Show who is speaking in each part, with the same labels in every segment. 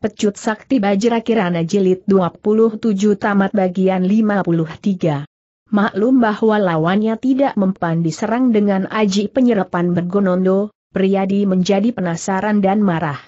Speaker 1: Pecut Sakti Bajra Kirana Jilid 27 Tamat Bagian 53 Maklum bahwa lawannya tidak mempan diserang dengan aji penyerapan bergonondo, Priyadi menjadi penasaran dan marah.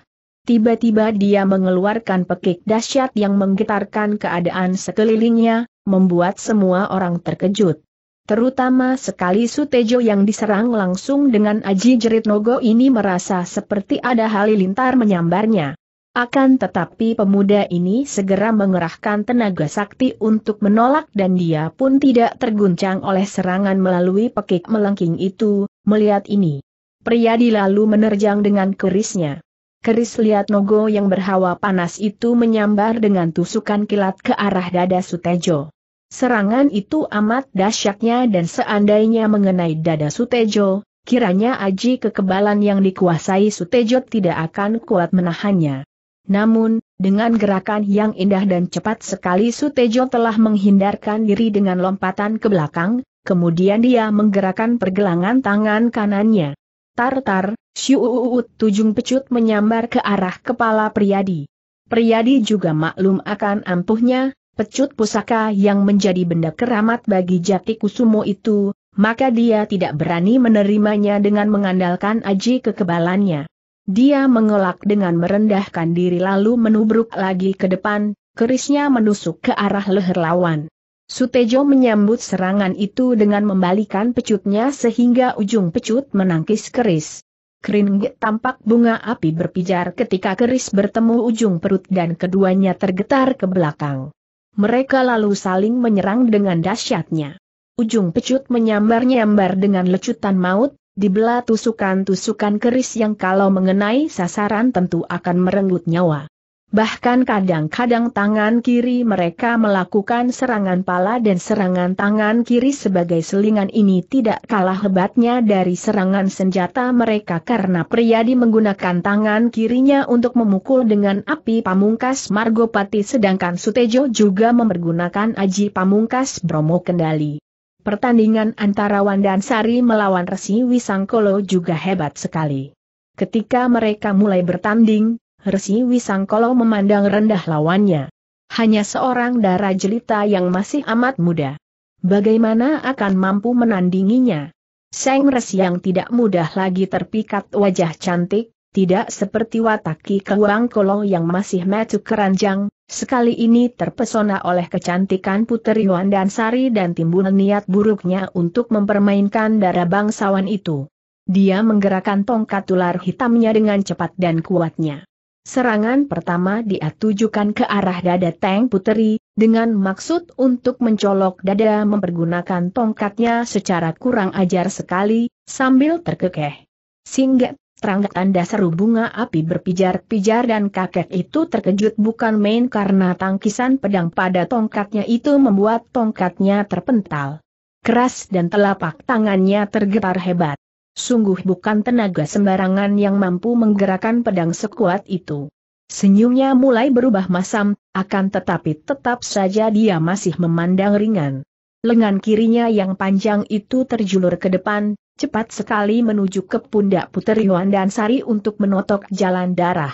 Speaker 1: Tiba-tiba dia mengeluarkan pekik dahsyat yang menggetarkan keadaan sekelilingnya, membuat semua orang terkejut. Terutama sekali Sutejo yang diserang langsung dengan aji jerit nogo ini merasa seperti ada halilintar menyambarnya. Akan tetapi pemuda ini segera mengerahkan tenaga sakti untuk menolak dan dia pun tidak terguncang oleh serangan melalui pekik melengking itu, melihat ini. pria lalu menerjang dengan kerisnya. Keris lihat nogo yang berhawa panas itu menyambar dengan tusukan kilat ke arah dada Sutejo. Serangan itu amat dahsyatnya dan seandainya mengenai dada Sutejo, kiranya aji kekebalan yang dikuasai Sutejo tidak akan kuat menahannya. Namun, dengan gerakan yang indah dan cepat sekali Sutejo telah menghindarkan diri dengan lompatan ke belakang, kemudian dia menggerakkan pergelangan tangan kanannya. Tartar, syuuut tujung pecut menyambar ke arah kepala Priyadi. Priyadi juga maklum akan ampuhnya, pecut pusaka yang menjadi benda keramat bagi jati kusumo itu, maka dia tidak berani menerimanya dengan mengandalkan aji kekebalannya. Dia mengelak dengan merendahkan diri lalu menubruk lagi ke depan, kerisnya menusuk ke arah leher lawan. Sutejo menyambut serangan itu dengan membalikan pecutnya sehingga ujung pecut menangkis keris. Kering tampak bunga api berpijar ketika keris bertemu ujung perut dan keduanya tergetar ke belakang. Mereka lalu saling menyerang dengan dahsyatnya. Ujung pecut menyambar-nyambar dengan lecutan maut, dibelah tusukan-tusukan keris yang kalau mengenai sasaran tentu akan merenggut nyawa. Bahkan kadang-kadang tangan kiri mereka melakukan serangan pala dan serangan tangan kiri sebagai selingan ini tidak kalah hebatnya dari serangan senjata mereka karena Priyadi menggunakan tangan kirinya untuk memukul dengan api pamungkas Margopati sedangkan Sutejo juga mempergunakan aji pamungkas Bromo Kendali. Pertandingan antara Sari melawan Resi Wisangkolo juga hebat sekali. Ketika mereka mulai bertanding, Resi Wisangkolo memandang rendah lawannya. Hanya seorang darah jelita yang masih amat muda. Bagaimana akan mampu menandinginya? Seng Resi yang tidak mudah lagi terpikat wajah cantik, tidak seperti Wataki Kehuang kolong yang masih metu keranjang, sekali ini terpesona oleh kecantikan Puteri Yuan dan Sari dan timbul niat buruknya untuk mempermainkan darah bangsawan itu. Dia menggerakkan tongkat ular hitamnya dengan cepat dan kuatnya. Serangan pertama dia ke arah dada Teng Puteri, dengan maksud untuk mencolok dada mempergunakan tongkatnya secara kurang ajar sekali, sambil terkekeh. Singgah perangkat tanda seru bunga api berpijar-pijar dan kakek itu terkejut bukan main karena tangkisan pedang pada tongkatnya itu membuat tongkatnya terpental. Keras dan telapak tangannya tergetar hebat. Sungguh bukan tenaga sembarangan yang mampu menggerakkan pedang sekuat itu. Senyumnya mulai berubah masam, akan tetapi tetap saja dia masih memandang ringan. Lengan kirinya yang panjang itu terjulur ke depan, cepat sekali menuju ke pundak Putri Yuan dan Sari untuk menotok jalan darah.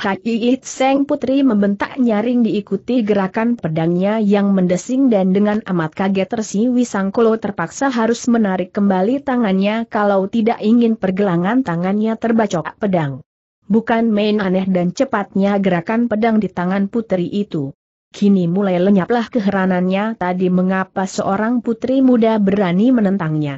Speaker 1: Hai It Seng Putri membentak nyaring diikuti gerakan pedangnya yang mendesing dan dengan amat kaget tersiwi Wisangkolo terpaksa harus menarik kembali tangannya kalau tidak ingin pergelangan tangannya terbacok pedang. Bukan main aneh dan cepatnya gerakan pedang di tangan putri itu. Kini mulai lenyaplah keheranannya tadi mengapa seorang putri muda berani menentangnya.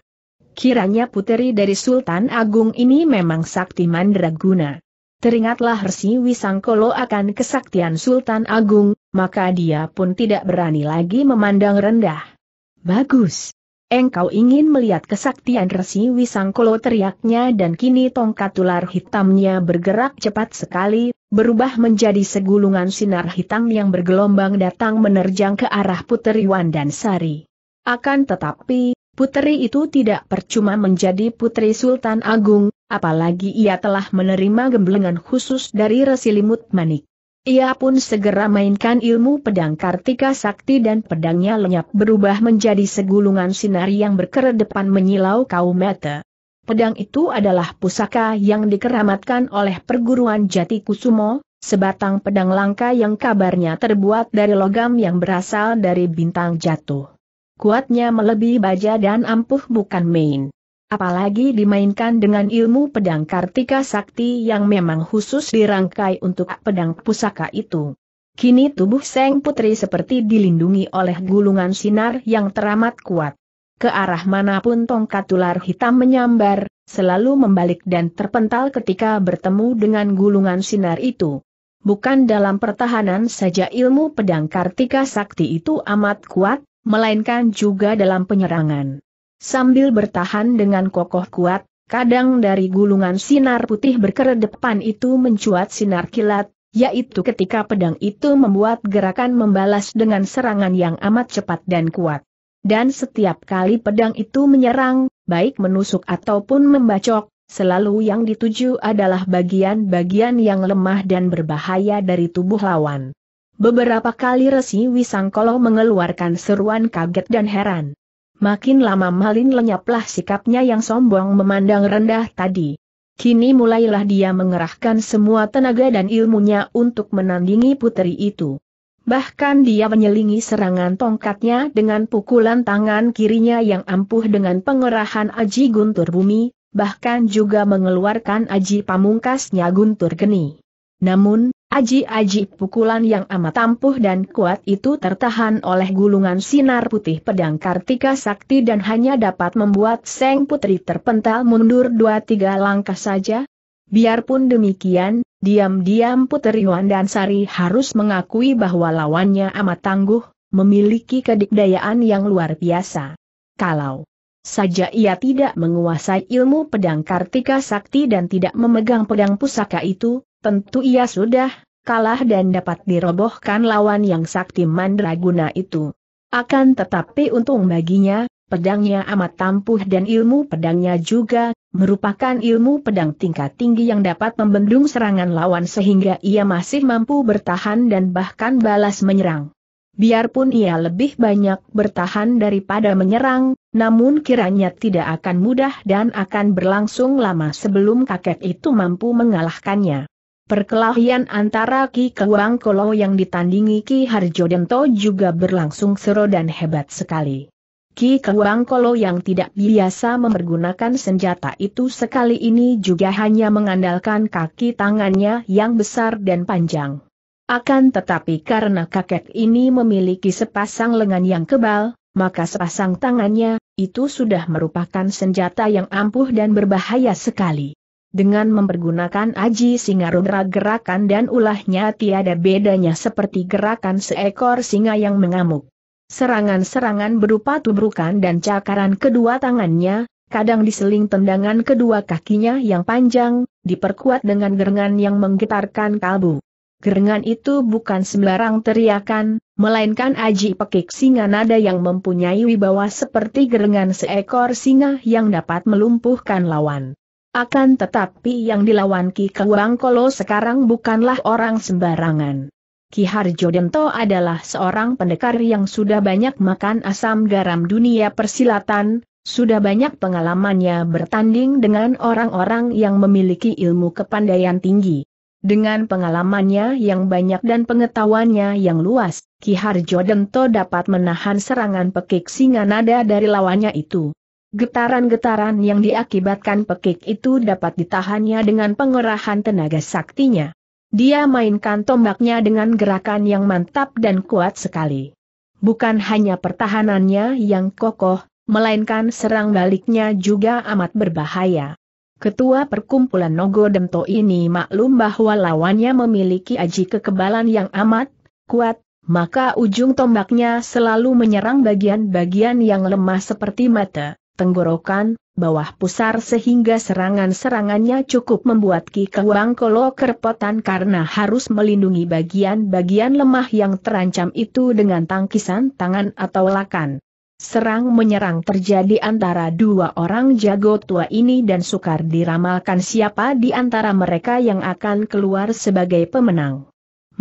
Speaker 1: Kiranya puteri dari Sultan Agung ini memang sakti mandraguna. Teringatlah Resi Wisangkolo akan kesaktian Sultan Agung, maka dia pun tidak berani lagi memandang rendah. Bagus. Engkau ingin melihat kesaktian Resi Wisangkolo teriaknya dan kini tongkat ular hitamnya bergerak cepat sekali, berubah menjadi segulungan sinar hitam yang bergelombang datang menerjang ke arah Putri Wandansari. Akan tetapi, Putri itu tidak percuma menjadi putri Sultan Agung, apalagi ia telah menerima gemblengan khusus dari Resi Limut Manik. Ia pun segera mainkan ilmu pedang Kartika Sakti dan pedangnya lenyap berubah menjadi segulungan sinar yang berkeredepan menyilau kaum mata. Pedang itu adalah pusaka yang dikeramatkan oleh perguruan Jati Kusumo, sebatang pedang langka yang kabarnya terbuat dari logam yang berasal dari bintang jatuh. Kuatnya melebihi baja dan ampuh bukan main. Apalagi dimainkan dengan ilmu pedang Kartika Sakti yang memang khusus dirangkai untuk pedang pusaka itu. Kini tubuh Seng Putri seperti dilindungi oleh gulungan sinar yang teramat kuat. Ke arah manapun tongkat ular hitam menyambar, selalu membalik dan terpental ketika bertemu dengan gulungan sinar itu. Bukan dalam pertahanan saja ilmu pedang Kartika Sakti itu amat kuat, melainkan juga dalam penyerangan. Sambil bertahan dengan kokoh kuat, kadang dari gulungan sinar putih berkeredepan itu mencuat sinar kilat, yaitu ketika pedang itu membuat gerakan membalas dengan serangan yang amat cepat dan kuat. Dan setiap kali pedang itu menyerang, baik menusuk ataupun membacok, selalu yang dituju adalah bagian-bagian yang lemah dan berbahaya dari tubuh lawan. Beberapa kali Resi Wisangkolo mengeluarkan seruan kaget dan heran. Makin lama malin lenyaplah sikapnya yang sombong memandang rendah tadi. Kini mulailah dia mengerahkan semua tenaga dan ilmunya untuk menandingi putri itu. Bahkan dia menyelingi serangan tongkatnya dengan pukulan tangan kirinya yang ampuh dengan pengerahan Aji Guntur Bumi, bahkan juga mengeluarkan Aji Pamungkasnya Guntur Geni. Namun, aji-aji pukulan yang amat ampuh dan kuat itu tertahan oleh gulungan sinar putih pedang Kartika Sakti dan hanya dapat membuat Seng Putri terpental mundur dua tiga langkah saja. Biarpun demikian, diam-diam Putri Sari harus mengakui bahwa lawannya amat tangguh, memiliki kedikdayaan yang luar biasa. Kalau saja ia tidak menguasai ilmu pedang kartika sakti dan tidak memegang pedang pusaka itu, tentu ia sudah kalah dan dapat dirobohkan lawan yang sakti mandraguna itu. Akan tetapi untung baginya, pedangnya amat tampuh dan ilmu pedangnya juga, merupakan ilmu pedang tingkat tinggi yang dapat membendung serangan lawan sehingga ia masih mampu bertahan dan bahkan balas menyerang. Biarpun ia lebih banyak bertahan daripada menyerang, namun kiranya tidak akan mudah dan akan berlangsung lama sebelum kakek itu mampu mengalahkannya. Perkelahian antara Ki Kewang Kolo yang ditandingi Ki Harjo Dento juga berlangsung seru dan hebat sekali. Ki Kewang Kolo yang tidak biasa mempergunakan senjata itu sekali ini juga hanya mengandalkan kaki tangannya yang besar dan panjang. Akan tetapi karena kakek ini memiliki sepasang lengan yang kebal, maka sepasang tangannya, itu sudah merupakan senjata yang ampuh dan berbahaya sekali. Dengan mempergunakan aji singa Rudra gerakan dan ulahnya tiada bedanya seperti gerakan seekor singa yang mengamuk. Serangan-serangan berupa tubrukan dan cakaran kedua tangannya, kadang diseling tendangan kedua kakinya yang panjang, diperkuat dengan gerangan yang menggetarkan kalbu. Gerengan itu bukan sembarang teriakan, melainkan aji pekik singa nada yang mempunyai wibawa seperti gerengan seekor singa yang dapat melumpuhkan lawan. Akan tetapi yang dilawan Ki Kewang sekarang bukanlah orang sembarangan. Ki Harjo Dento adalah seorang pendekar yang sudah banyak makan asam garam dunia persilatan, sudah banyak pengalamannya bertanding dengan orang-orang yang memiliki ilmu kepandaian tinggi. Dengan pengalamannya yang banyak dan pengetahuannya yang luas, Ki Harjo Dento dapat menahan serangan pekik singa nada dari lawannya itu. Getaran-getaran yang diakibatkan pekik itu dapat ditahannya dengan pengerahan tenaga saktinya. Dia mainkan tombaknya dengan gerakan yang mantap dan kuat sekali. Bukan hanya pertahanannya yang kokoh, melainkan serang baliknya juga amat berbahaya. Ketua perkumpulan Nogo Demto ini maklum bahwa lawannya memiliki aji kekebalan yang amat kuat, maka ujung tombaknya selalu menyerang bagian-bagian yang lemah seperti mata, tenggorokan, bawah pusar sehingga serangan-serangannya cukup membuat Ki Kewang Kolo kerepotan karena harus melindungi bagian-bagian lemah yang terancam itu dengan tangkisan tangan atau lakan. Serang-menyerang terjadi antara dua orang jago tua ini dan sukar diramalkan siapa di antara mereka yang akan keluar sebagai pemenang.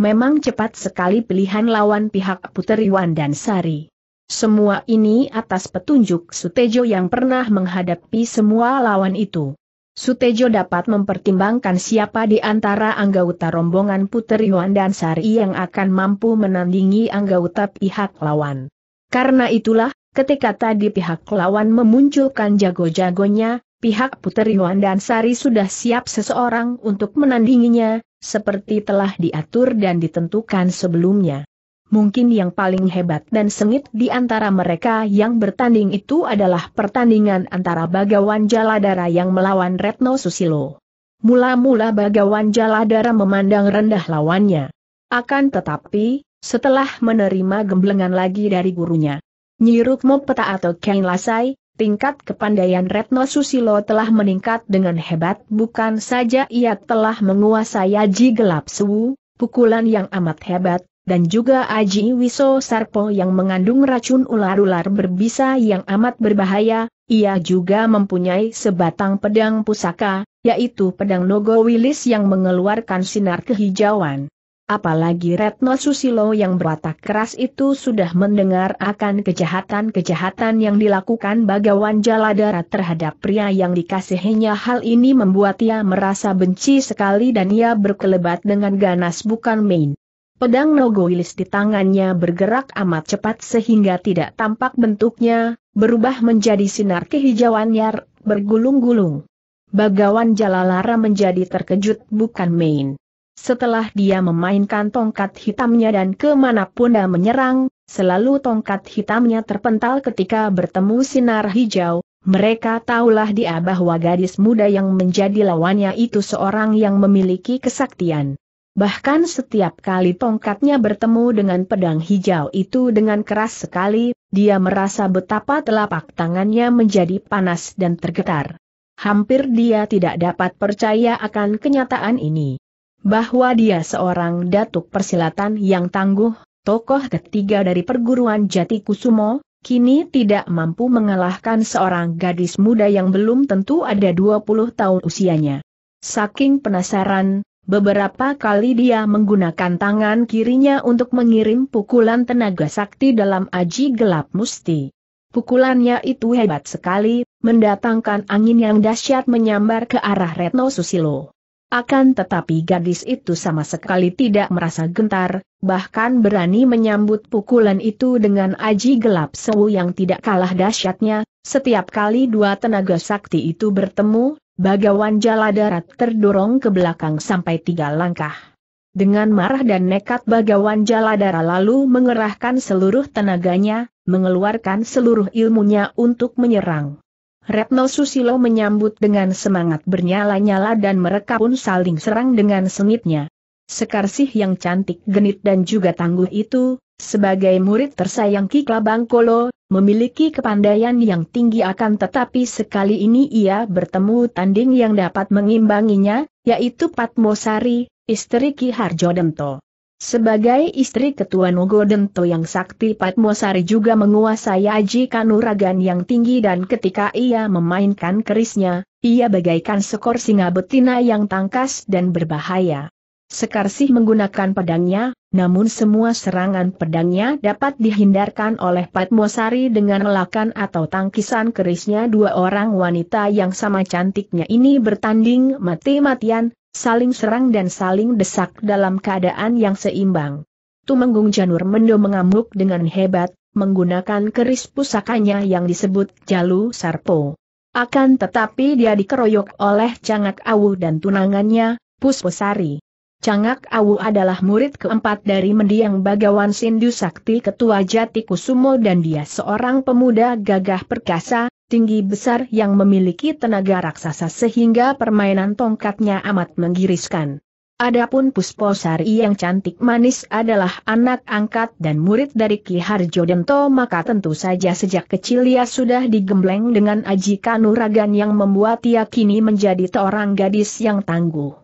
Speaker 1: Memang cepat sekali pilihan lawan pihak Puteri dan Sari. Semua ini atas petunjuk Sutejo yang pernah menghadapi semua lawan itu. Sutejo dapat mempertimbangkan siapa di antara anggota rombongan Puteri dan Sari yang akan mampu menandingi anggota pihak lawan. Karena itulah, Ketika tadi pihak lawan memunculkan jago-jagonya, pihak Puteri dan Sari sudah siap seseorang untuk menandinginya, seperti telah diatur dan ditentukan sebelumnya. Mungkin yang paling hebat dan sengit di antara mereka yang bertanding itu adalah pertandingan antara Bagawan Jaladara yang melawan Retno Susilo. Mula-mula Bagawan Jaladara memandang rendah lawannya. Akan tetapi, setelah menerima gemblengan lagi dari gurunya, Nyirukmo peta atau Kain Lasai, tingkat kepandaian Retno Susilo telah meningkat dengan hebat bukan saja ia telah menguasai Aji Gelap Suwu, pukulan yang amat hebat, dan juga Aji Wiso Sarpo yang mengandung racun ular-ular berbisa yang amat berbahaya, ia juga mempunyai sebatang pedang pusaka, yaitu pedang Nogo Wilis yang mengeluarkan sinar kehijauan. Apalagi Retno Susilo yang berwatak keras itu sudah mendengar akan kejahatan-kejahatan yang dilakukan Bagawan Jaladara terhadap pria yang dikasihinya hal ini membuat ia merasa benci sekali dan ia berkelebat dengan ganas bukan main. Pedang Nogoilis di tangannya bergerak amat cepat sehingga tidak tampak bentuknya, berubah menjadi sinar kehijauan yang bergulung-gulung. Bagawan Jalalara menjadi terkejut bukan main. Setelah dia memainkan tongkat hitamnya dan kemanapun dia menyerang, selalu tongkat hitamnya terpental ketika bertemu sinar hijau, mereka tahulah dia bahwa gadis muda yang menjadi lawannya itu seorang yang memiliki kesaktian. Bahkan setiap kali tongkatnya bertemu dengan pedang hijau itu dengan keras sekali, dia merasa betapa telapak tangannya menjadi panas dan tergetar. Hampir dia tidak dapat percaya akan kenyataan ini bahwa dia seorang datuk persilatan yang tangguh, tokoh ketiga dari perguruan Jati Kusumo, kini tidak mampu mengalahkan seorang gadis muda yang belum tentu ada 20 tahun usianya. Saking penasaran, beberapa kali dia menggunakan tangan kirinya untuk mengirim pukulan tenaga sakti dalam aji gelap musti. Pukulannya itu hebat sekali, mendatangkan angin yang dahsyat menyambar ke arah Retno Susilo. Akan tetapi gadis itu sama sekali tidak merasa gentar, bahkan berani menyambut pukulan itu dengan aji gelap sewu yang tidak kalah dahsyatnya. Setiap kali dua tenaga sakti itu bertemu, bagawan jala darat terdorong ke belakang sampai tiga langkah. Dengan marah dan nekat bagawan jala lalu mengerahkan seluruh tenaganya, mengeluarkan seluruh ilmunya untuk menyerang. Retno Susilo menyambut dengan semangat bernyala-nyala dan mereka pun saling serang dengan sengitnya. Sekarsih yang cantik genit dan juga tangguh itu, sebagai murid tersayang Ki Labangkolo, memiliki kepandaian yang tinggi akan tetapi sekali ini ia bertemu tanding yang dapat mengimbanginya, yaitu Patmosari, istri Ki Harjo Dento. Sebagai istri ketua Nogodento yang sakti Patmosari juga menguasai aji kanuragan yang tinggi dan ketika ia memainkan kerisnya, ia bagaikan sekor singa betina yang tangkas dan berbahaya. Sekarsih menggunakan pedangnya, namun semua serangan pedangnya dapat dihindarkan oleh Patmosari dengan lelakan atau tangkisan kerisnya dua orang wanita yang sama cantiknya ini bertanding mati-matian, saling serang dan saling desak dalam keadaan yang seimbang. Tumenggung Janur Mendo mengamuk dengan hebat, menggunakan keris pusakanya yang disebut Jalu Sarpo. Akan tetapi dia dikeroyok oleh Cangak Awu dan tunangannya, Pusposari. Cangak Awu adalah murid keempat dari mendiang Bagawan Sindu Sakti Ketua Jati Kusumo dan dia seorang pemuda gagah perkasa, tinggi besar yang memiliki tenaga raksasa sehingga permainan tongkatnya amat menggiriskan. Adapun Pusposari yang cantik manis adalah anak angkat dan murid dari Ki Harjo Dento maka tentu saja sejak kecil ia sudah digembleng dengan aji kanuragan yang membuat ia kini menjadi seorang gadis yang tangguh.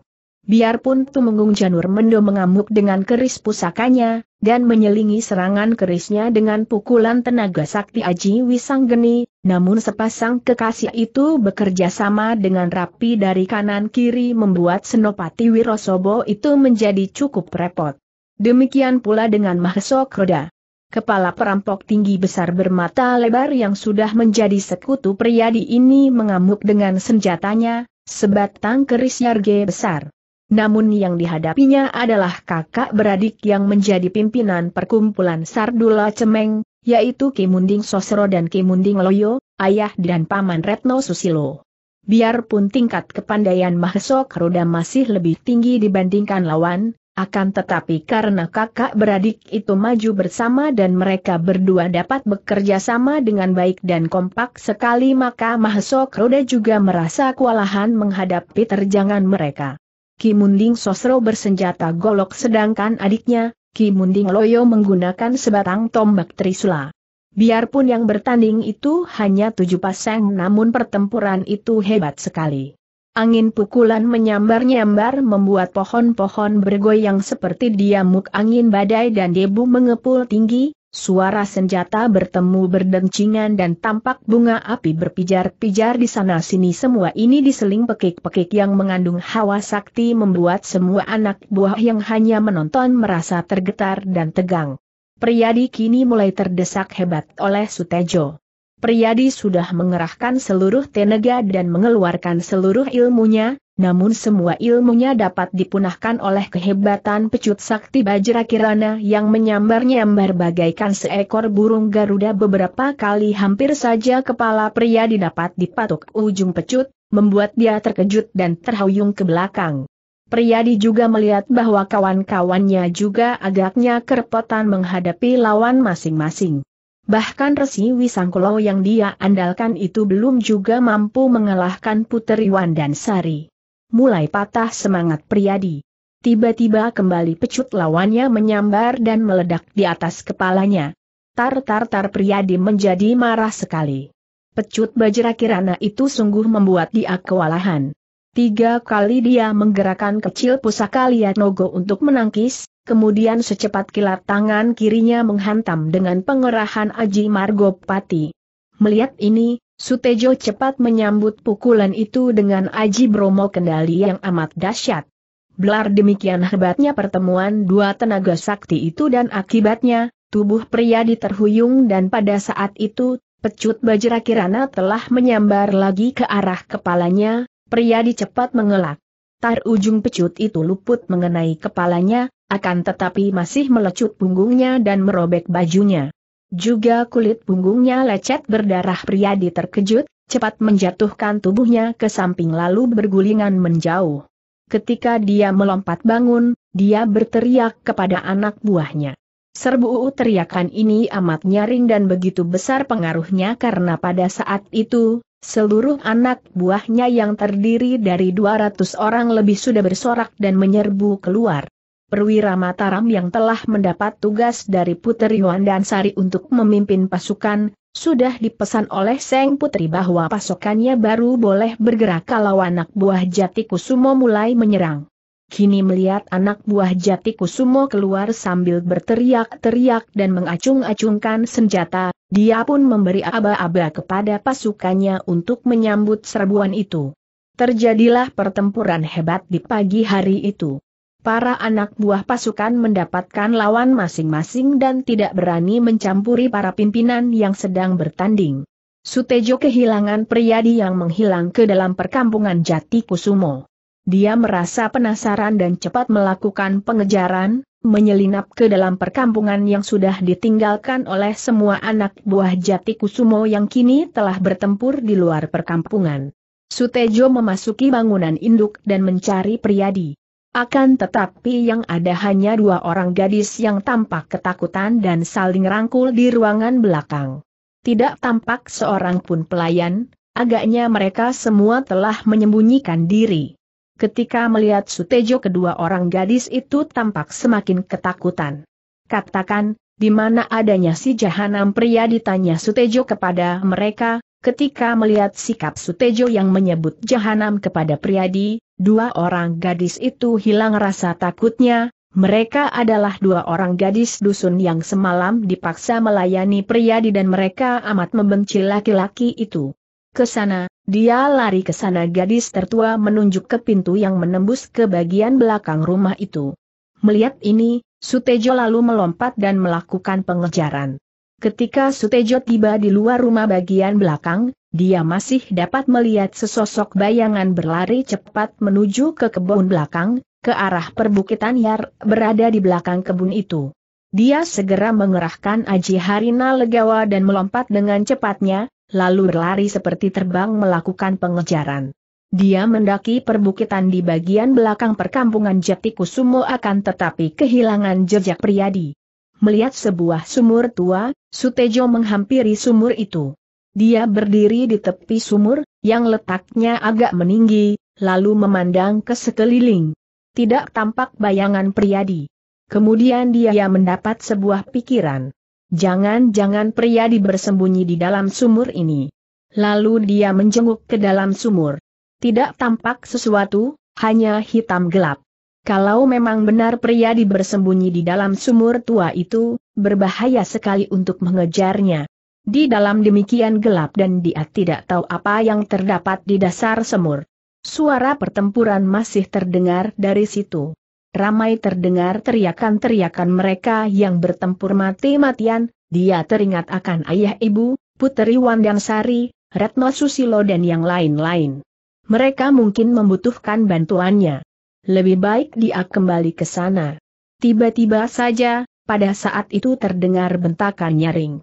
Speaker 1: Biarpun Tumenggung Janur Mendo mengamuk dengan keris pusakanya, dan menyelingi serangan kerisnya dengan pukulan tenaga sakti Aji Wisanggeni, namun sepasang kekasih itu bekerja sama dengan rapi dari kanan-kiri membuat Senopati Wirosobo itu menjadi cukup repot. Demikian pula dengan Mahesok Roda. Kepala perampok tinggi besar bermata lebar yang sudah menjadi sekutu Priyadi ini mengamuk dengan senjatanya, sebatang keris nyarge besar namun yang dihadapinya adalah kakak beradik yang menjadi pimpinan perkumpulan Sardula Cemeng, yaitu Kimunding Sosro dan Kimunding Loyo, ayah dan paman Retno Susilo. Biarpun tingkat kepandaian Mahesok Roda masih lebih tinggi dibandingkan lawan, akan tetapi karena kakak beradik itu maju bersama dan mereka berdua dapat bekerja sama dengan baik dan kompak sekali maka Mahesok Roda juga merasa kewalahan menghadapi terjangan mereka. Ki Munding Sosro bersenjata golok sedangkan adiknya, Ki Munding Loyo menggunakan sebatang tombak trisula. Biarpun yang bertanding itu hanya tujuh pasang namun pertempuran itu hebat sekali. Angin pukulan menyambar-nyambar membuat pohon-pohon bergoyang seperti diamuk angin badai dan debu mengepul tinggi, Suara senjata bertemu berdencingan dan tampak bunga api berpijar-pijar di sana-sini semua ini diseling pekik-pekik yang mengandung hawa sakti membuat semua anak buah yang hanya menonton merasa tergetar dan tegang. Priyadi kini mulai terdesak hebat oleh Sutejo. Priyadi sudah mengerahkan seluruh tenaga dan mengeluarkan seluruh ilmunya, namun semua ilmunya dapat dipunahkan oleh kehebatan pecut sakti Bajra Kirana yang menyambar-nyambar bagaikan seekor burung Garuda beberapa kali hampir saja kepala pria didapat dipatuk ujung pecut, membuat dia terkejut dan terhuyung ke belakang. Pria di juga melihat bahwa kawan-kawannya juga agaknya kerepotan menghadapi lawan masing-masing. Bahkan Resi Wisangkulo yang dia andalkan itu belum juga mampu mengalahkan Puteri sari mulai patah semangat Priyadi. Tiba-tiba kembali pecut lawannya menyambar dan meledak di atas kepalanya. Tar-tar-tar Priyadi menjadi marah sekali. Pecut bajra kirana itu sungguh membuat dia kewalahan. Tiga kali dia menggerakkan kecil pusaka liat nogo untuk menangkis, kemudian secepat kilat tangan kirinya menghantam dengan pengerahan Aji Margopati. Melihat ini, Sutejo cepat menyambut pukulan itu dengan aji bromo kendali yang amat dahsyat. Belar demikian hebatnya pertemuan dua tenaga sakti itu dan akibatnya, tubuh pria diterhuyung dan pada saat itu, pecut bajra kirana telah menyambar lagi ke arah kepalanya, pria cepat mengelak. Tar ujung pecut itu luput mengenai kepalanya, akan tetapi masih melecut punggungnya dan merobek bajunya. Juga kulit punggungnya lecet berdarah Priyadi terkejut, cepat menjatuhkan tubuhnya ke samping lalu bergulingan menjauh. Ketika dia melompat bangun, dia berteriak kepada anak buahnya. Serbu teriakan ini amat nyaring dan begitu besar pengaruhnya karena pada saat itu, seluruh anak buahnya yang terdiri dari 200 orang lebih sudah bersorak dan menyerbu keluar perwira Mataram yang telah mendapat tugas dari Putri Sari untuk memimpin pasukan, sudah dipesan oleh Seng Putri bahwa pasukannya baru boleh bergerak kalau anak buah Jati Kusumo mulai menyerang. Kini melihat anak buah Jati Kusumo keluar sambil berteriak-teriak dan mengacung-acungkan senjata, dia pun memberi aba-aba kepada pasukannya untuk menyambut serbuan itu. Terjadilah pertempuran hebat di pagi hari itu para anak buah pasukan mendapatkan lawan masing-masing dan tidak berani mencampuri para pimpinan yang sedang bertanding. Sutejo kehilangan Priyadi yang menghilang ke dalam perkampungan Jati Kusumo. Dia merasa penasaran dan cepat melakukan pengejaran, menyelinap ke dalam perkampungan yang sudah ditinggalkan oleh semua anak buah Jati Kusumo yang kini telah bertempur di luar perkampungan. Sutejo memasuki bangunan induk dan mencari Priyadi. Akan tetapi yang ada hanya dua orang gadis yang tampak ketakutan dan saling rangkul di ruangan belakang. Tidak tampak seorang pun pelayan, agaknya mereka semua telah menyembunyikan diri. Ketika melihat Sutejo kedua orang gadis itu tampak semakin ketakutan. Katakan, di mana adanya si jahanam pria ditanya Sutejo kepada mereka, Ketika melihat sikap Sutejo yang menyebut jahanam kepada Priadi, dua orang gadis itu hilang rasa takutnya, mereka adalah dua orang gadis dusun yang semalam dipaksa melayani Priadi dan mereka amat membenci laki-laki itu. Kesana, dia lari ke sana gadis tertua menunjuk ke pintu yang menembus ke bagian belakang rumah itu. Melihat ini, Sutejo lalu melompat dan melakukan pengejaran. Ketika Sutejo tiba di luar rumah bagian belakang, dia masih dapat melihat sesosok bayangan berlari cepat menuju ke kebun belakang, ke arah perbukitan yang berada di belakang kebun itu. Dia segera mengerahkan Aji Harina Legawa dan melompat dengan cepatnya, lalu berlari seperti terbang melakukan pengejaran. Dia mendaki perbukitan di bagian belakang perkampungan Jatikusumo akan tetapi kehilangan jejak Priadi melihat sebuah sumur tua, Sutejo menghampiri sumur itu. Dia berdiri di tepi sumur, yang letaknya agak meninggi, lalu memandang ke sekeliling. Tidak tampak bayangan Priyadi. Kemudian dia mendapat sebuah pikiran. Jangan-jangan Priyadi bersembunyi di dalam sumur ini. Lalu dia menjenguk ke dalam sumur. Tidak tampak sesuatu, hanya hitam gelap. Kalau memang benar pria bersembunyi di dalam sumur tua itu, berbahaya sekali untuk mengejarnya. Di dalam demikian gelap dan dia tidak tahu apa yang terdapat di dasar sumur. Suara pertempuran masih terdengar dari situ. Ramai terdengar teriakan-teriakan mereka yang bertempur mati-matian, dia teringat akan ayah ibu, Puteri Wandangsari, Retno Susilo dan yang lain-lain. Mereka mungkin membutuhkan bantuannya lebih baik dia kembali ke sana. Tiba-tiba saja, pada saat itu terdengar bentakan nyaring.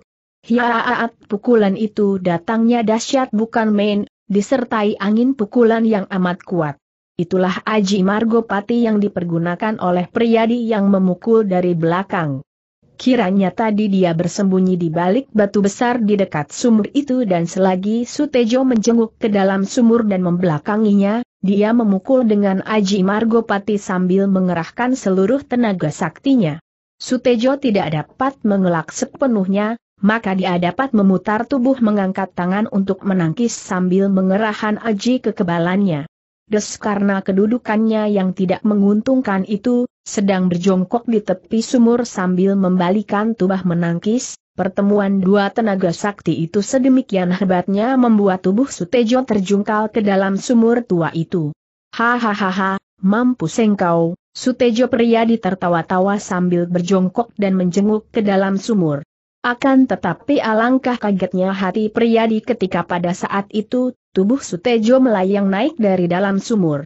Speaker 1: Hiaaat pukulan itu datangnya dahsyat bukan main, disertai angin pukulan yang amat kuat. Itulah Aji Margopati yang dipergunakan oleh Priyadi yang memukul dari belakang. Kiranya tadi dia bersembunyi di balik batu besar di dekat sumur itu dan selagi Sutejo menjenguk ke dalam sumur dan membelakanginya, dia memukul dengan Aji Margopati sambil mengerahkan seluruh tenaga saktinya. Sutejo tidak dapat mengelak sepenuhnya, maka dia dapat memutar tubuh mengangkat tangan untuk menangkis sambil mengerahkan Aji kekebalannya. Des karena kedudukannya yang tidak menguntungkan itu, sedang berjongkok di tepi sumur sambil membalikan tubuh menangkis, Pertemuan dua tenaga sakti itu sedemikian hebatnya membuat tubuh Sutejo terjungkal ke dalam sumur tua itu. Hahaha, mampus engkau, Sutejo Priyadi tertawa-tawa sambil berjongkok dan menjenguk ke dalam sumur. Akan tetapi alangkah kagetnya hati Priyadi ketika pada saat itu, tubuh Sutejo melayang naik dari dalam sumur.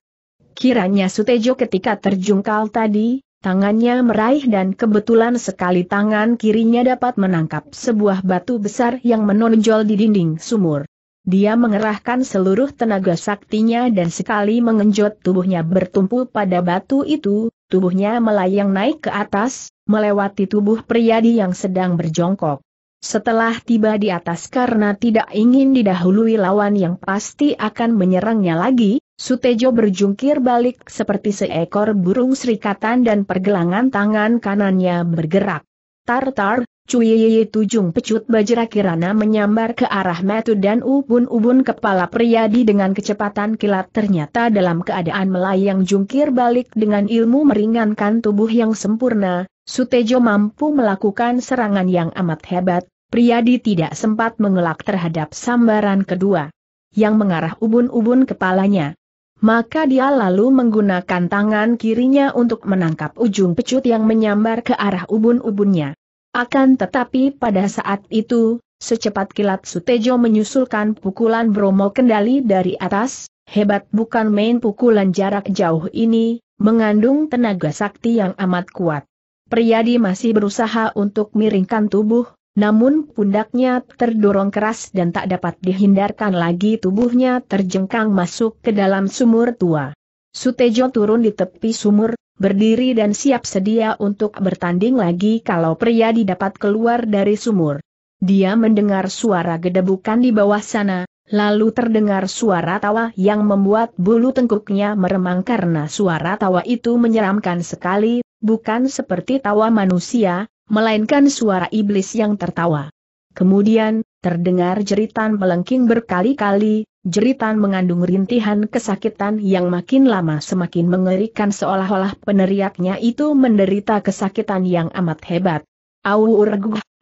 Speaker 1: Kiranya Sutejo ketika terjungkal tadi, Tangannya meraih dan kebetulan sekali tangan kirinya dapat menangkap sebuah batu besar yang menonjol di dinding sumur. Dia mengerahkan seluruh tenaga saktinya dan sekali mengenjot tubuhnya bertumpu pada batu itu, tubuhnya melayang naik ke atas, melewati tubuh Priyadi yang sedang berjongkok. Setelah tiba di atas karena tidak ingin didahului lawan yang pasti akan menyerangnya lagi, Sutejo berjungkir balik seperti seekor burung serikatan dan pergelangan tangan kanannya bergerak. Tartar, Cuy tujung pecut bajra kirana menyambar ke arah metu dan ubun-ubun kepala Priyadi dengan kecepatan kilat ternyata dalam keadaan melayang jungkir balik dengan ilmu meringankan tubuh yang sempurna, Sutejo mampu melakukan serangan yang amat hebat, Priyadi tidak sempat mengelak terhadap sambaran kedua yang mengarah ubun-ubun kepalanya maka dia lalu menggunakan tangan kirinya untuk menangkap ujung pecut yang menyambar ke arah ubun-ubunnya. Akan tetapi pada saat itu, secepat kilat Sutejo menyusulkan pukulan Bromo kendali dari atas, hebat bukan main pukulan jarak jauh ini, mengandung tenaga sakti yang amat kuat. Priyadi masih berusaha untuk miringkan tubuh, namun pundaknya terdorong keras dan tak dapat dihindarkan lagi tubuhnya terjengkang masuk ke dalam sumur tua. Sutejo turun di tepi sumur, berdiri dan siap sedia untuk bertanding lagi kalau pria didapat keluar dari sumur. Dia mendengar suara gedebukan di bawah sana, lalu terdengar suara tawa yang membuat bulu tengkuknya meremang karena suara tawa itu menyeramkan sekali, bukan seperti tawa manusia, melainkan suara iblis yang tertawa. Kemudian, terdengar jeritan melengking berkali-kali, jeritan mengandung rintihan kesakitan yang makin lama semakin mengerikan seolah-olah peneriaknya itu menderita kesakitan yang amat hebat. Au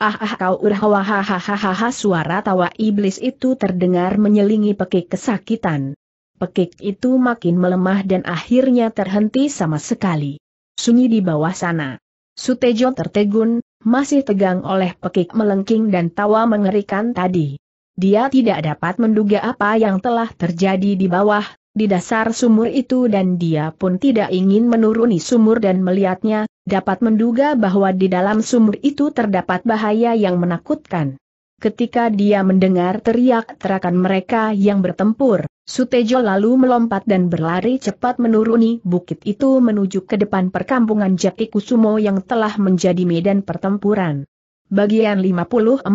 Speaker 1: ah ah kau urhawahahahaha suara tawa iblis itu terdengar menyelingi pekik kesakitan. Pekik itu makin melemah dan akhirnya terhenti sama sekali. Sunyi di bawah sana. Sutejo tertegun, masih tegang oleh pekik melengking dan tawa mengerikan tadi. Dia tidak dapat menduga apa yang telah terjadi di bawah, di dasar sumur itu dan dia pun tidak ingin menuruni sumur dan melihatnya, dapat menduga bahwa di dalam sumur itu terdapat bahaya yang menakutkan. Ketika dia mendengar teriak-terakan mereka yang bertempur, Sutejo lalu melompat dan berlari cepat menuruni bukit itu menuju ke depan perkampungan Jatikusumo yang telah menjadi medan pertempuran. Bagian 54,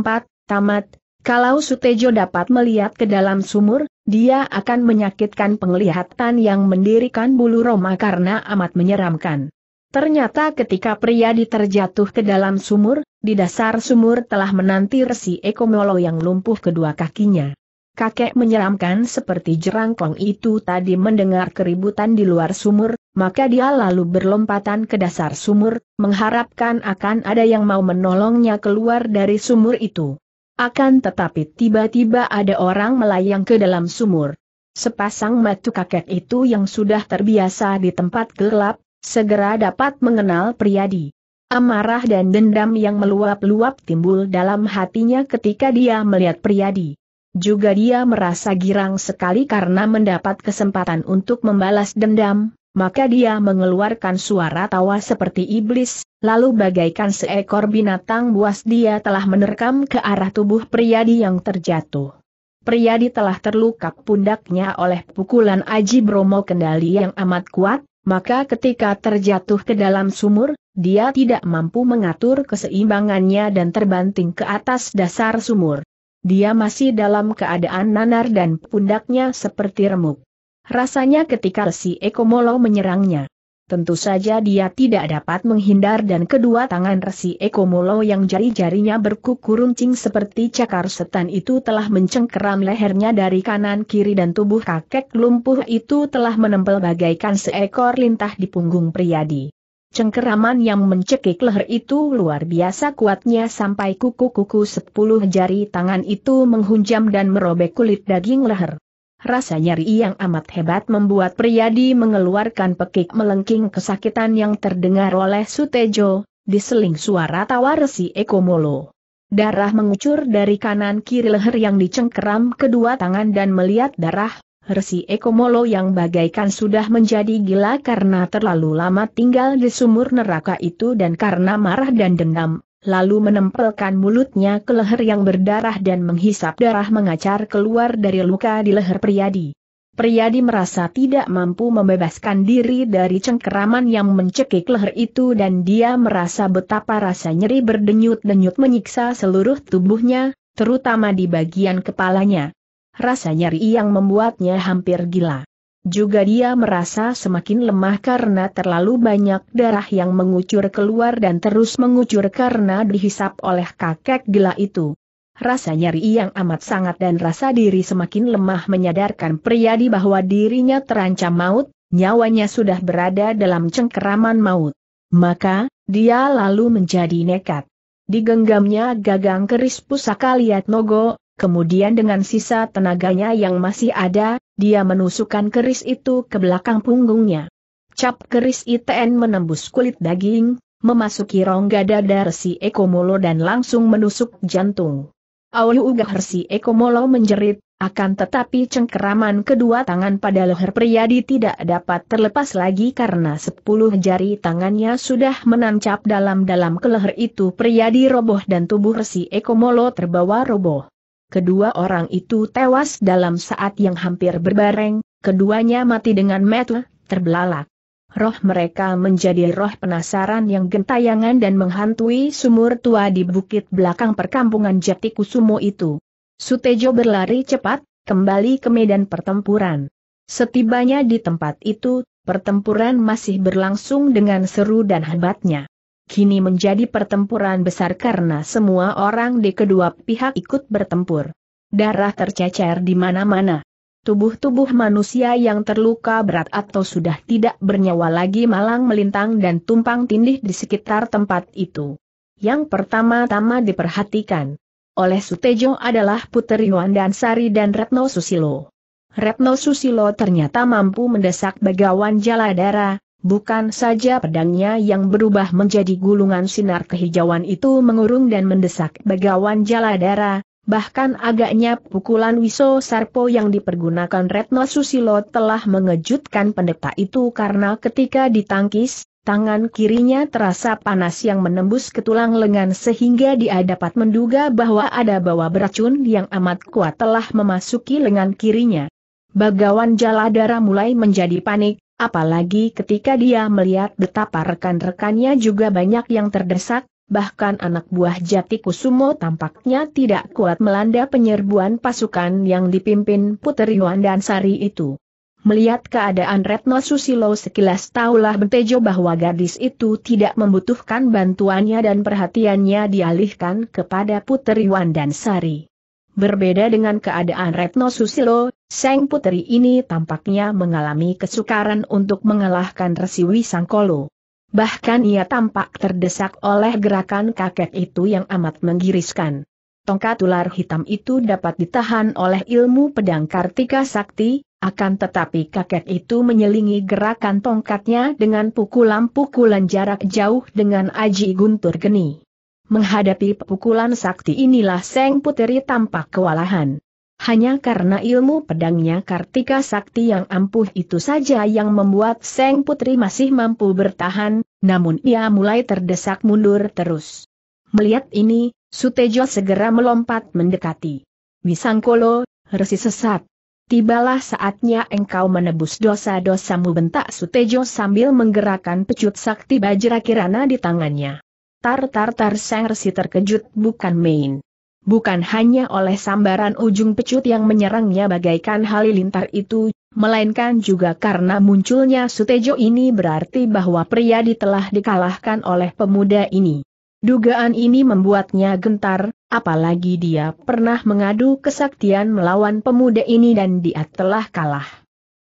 Speaker 1: Tamat, kalau Sutejo dapat melihat ke dalam sumur, dia akan menyakitkan penglihatan yang mendirikan bulu Roma karena amat menyeramkan. Ternyata ketika pria diterjatuh ke dalam sumur, di dasar sumur telah menanti resi Ekomolo yang lumpuh kedua kakinya kakek menyeramkan seperti jerangkong itu tadi mendengar keributan di luar sumur, maka dia lalu berlompatan ke dasar sumur, mengharapkan akan ada yang mau menolongnya keluar dari sumur itu. Akan tetapi tiba-tiba ada orang melayang ke dalam sumur. Sepasang mata kakek itu yang sudah terbiasa di tempat gelap, segera dapat mengenal Priyadi. Amarah dan dendam yang meluap-luap timbul dalam hatinya ketika dia melihat Priyadi. Juga dia merasa girang sekali karena mendapat kesempatan untuk membalas dendam, maka dia mengeluarkan suara tawa seperti iblis, lalu bagaikan seekor binatang buas dia telah menerkam ke arah tubuh Priyadi yang terjatuh. Priyadi telah terluka pundaknya oleh pukulan Aji Bromo kendali yang amat kuat, maka ketika terjatuh ke dalam sumur, dia tidak mampu mengatur keseimbangannya dan terbanting ke atas dasar sumur. Dia masih dalam keadaan nanar dan pundaknya seperti remuk. Rasanya ketika Resi Ekomolo menyerangnya. Tentu saja dia tidak dapat menghindar dan kedua tangan resi Ekomolo yang jari-jarinya berkuku runcing seperti cakar setan itu telah mencengkeram lehernya dari kanan kiri dan tubuh kakek lumpuh itu telah menempel bagaikan seekor lintah di punggung Priyadi. Cengkeraman yang mencekik leher itu luar biasa kuatnya sampai kuku-kuku sepuluh jari tangan itu menghunjam dan merobek kulit daging leher. Rasa nyeri yang amat hebat membuat Priyadi mengeluarkan pekik melengking kesakitan yang terdengar oleh Sutejo, diseling suara tawa resi Ekomolo. Darah mengucur dari kanan kiri leher yang dicengkeram kedua tangan dan melihat darah Resi Ekomolo yang bagaikan sudah menjadi gila karena terlalu lama tinggal di sumur neraka itu dan karena marah dan dendam, lalu menempelkan mulutnya ke leher yang berdarah dan menghisap darah mengacar keluar dari luka di leher Priyadi. Priyadi merasa tidak mampu membebaskan diri dari cengkeraman yang mencekik leher itu dan dia merasa betapa rasa nyeri berdenyut-denyut menyiksa seluruh tubuhnya, terutama di bagian kepalanya rasa nyeri yang membuatnya hampir gila. Juga dia merasa semakin lemah karena terlalu banyak darah yang mengucur keluar dan terus mengucur karena dihisap oleh kakek gila itu. Rasa nyeri yang amat sangat dan rasa diri semakin lemah menyadarkan Priadi bahwa dirinya terancam maut, nyawanya sudah berada dalam cengkeraman maut. Maka, dia lalu menjadi nekat. Digenggamnya gagang keris pusaka liat nogo, kemudian dengan sisa tenaganya yang masih ada, dia menusukkan keris itu ke belakang punggungnya. Cap keris ITN menembus kulit daging, memasuki rongga dada Resi Ekomolo dan langsung menusuk jantung. Awi uga Resi Ekomolo menjerit, akan tetapi cengkeraman kedua tangan pada leher Priyadi tidak dapat terlepas lagi karena sepuluh jari tangannya sudah menancap dalam-dalam ke leher itu Priyadi roboh dan tubuh Resi Ekomolo terbawa roboh. Kedua orang itu tewas dalam saat yang hampir berbareng, keduanya mati dengan metu, terbelalak. Roh mereka menjadi roh penasaran yang gentayangan dan menghantui sumur tua di bukit belakang perkampungan Jatikusumo itu. Sutejo berlari cepat, kembali ke medan pertempuran. Setibanya di tempat itu, pertempuran masih berlangsung dengan seru dan hebatnya kini menjadi pertempuran besar karena semua orang di kedua pihak ikut bertempur. Darah tercecer di mana-mana. Tubuh-tubuh manusia yang terluka berat atau sudah tidak bernyawa lagi malang melintang dan tumpang tindih di sekitar tempat itu. Yang pertama-tama diperhatikan oleh Sutejo adalah Puteri Wandan Sari dan Retno Susilo. Retno Susilo ternyata mampu mendesak Begawan Jaladara, Bukan saja pedangnya yang berubah menjadi gulungan sinar kehijauan itu mengurung dan mendesak Begawan Jaladara, bahkan agaknya pukulan Wiso Sarpo yang dipergunakan Retno Susilo telah mengejutkan pendeta itu karena ketika ditangkis, tangan kirinya terasa panas yang menembus ke tulang lengan sehingga dia dapat menduga bahwa ada bawa beracun yang amat kuat telah memasuki lengan kirinya. Bagawan Jaladara mulai menjadi panik, Apalagi ketika dia melihat betapa rekan-rekannya juga banyak yang terdesak, bahkan anak buah Jati Kusumo tampaknya tidak kuat melanda penyerbuan pasukan yang dipimpin Puteri Sari itu. Melihat keadaan Retno Susilo sekilas taulah Bentejo bahwa gadis itu tidak membutuhkan bantuannya dan perhatiannya dialihkan kepada Puteri Wandansari. Berbeda dengan keadaan Retno Susilo, Seng Putri ini tampaknya mengalami kesukaran untuk mengalahkan Resiwi Sangkolo. Bahkan ia tampak terdesak oleh gerakan kakek itu yang amat menggiriskan. Tongkat ular hitam itu dapat ditahan oleh ilmu pedang Kartika Sakti, akan tetapi kakek itu menyelingi gerakan tongkatnya dengan pukulan-pukulan jarak jauh dengan aji guntur geni. Menghadapi pukulan sakti inilah Seng Puteri tampak kewalahan. Hanya karena ilmu pedangnya Kartika Sakti yang ampuh itu saja yang membuat Seng Putri masih mampu bertahan, namun ia mulai terdesak mundur terus. Melihat ini, Sutejo segera melompat mendekati. Wisangkolo, resi sesat. Tibalah saatnya engkau menebus dosa-dosamu bentak Sutejo sambil menggerakkan pecut sakti Bajra Kirana di tangannya. Tar-tar-tar resi terkejut bukan main. Bukan hanya oleh sambaran ujung pecut yang menyerangnya bagaikan halilintar itu, melainkan juga karena munculnya Sutejo ini berarti bahwa pria telah dikalahkan oleh pemuda ini. Dugaan ini membuatnya gentar, apalagi dia pernah mengadu kesaktian melawan pemuda ini dan dia telah kalah.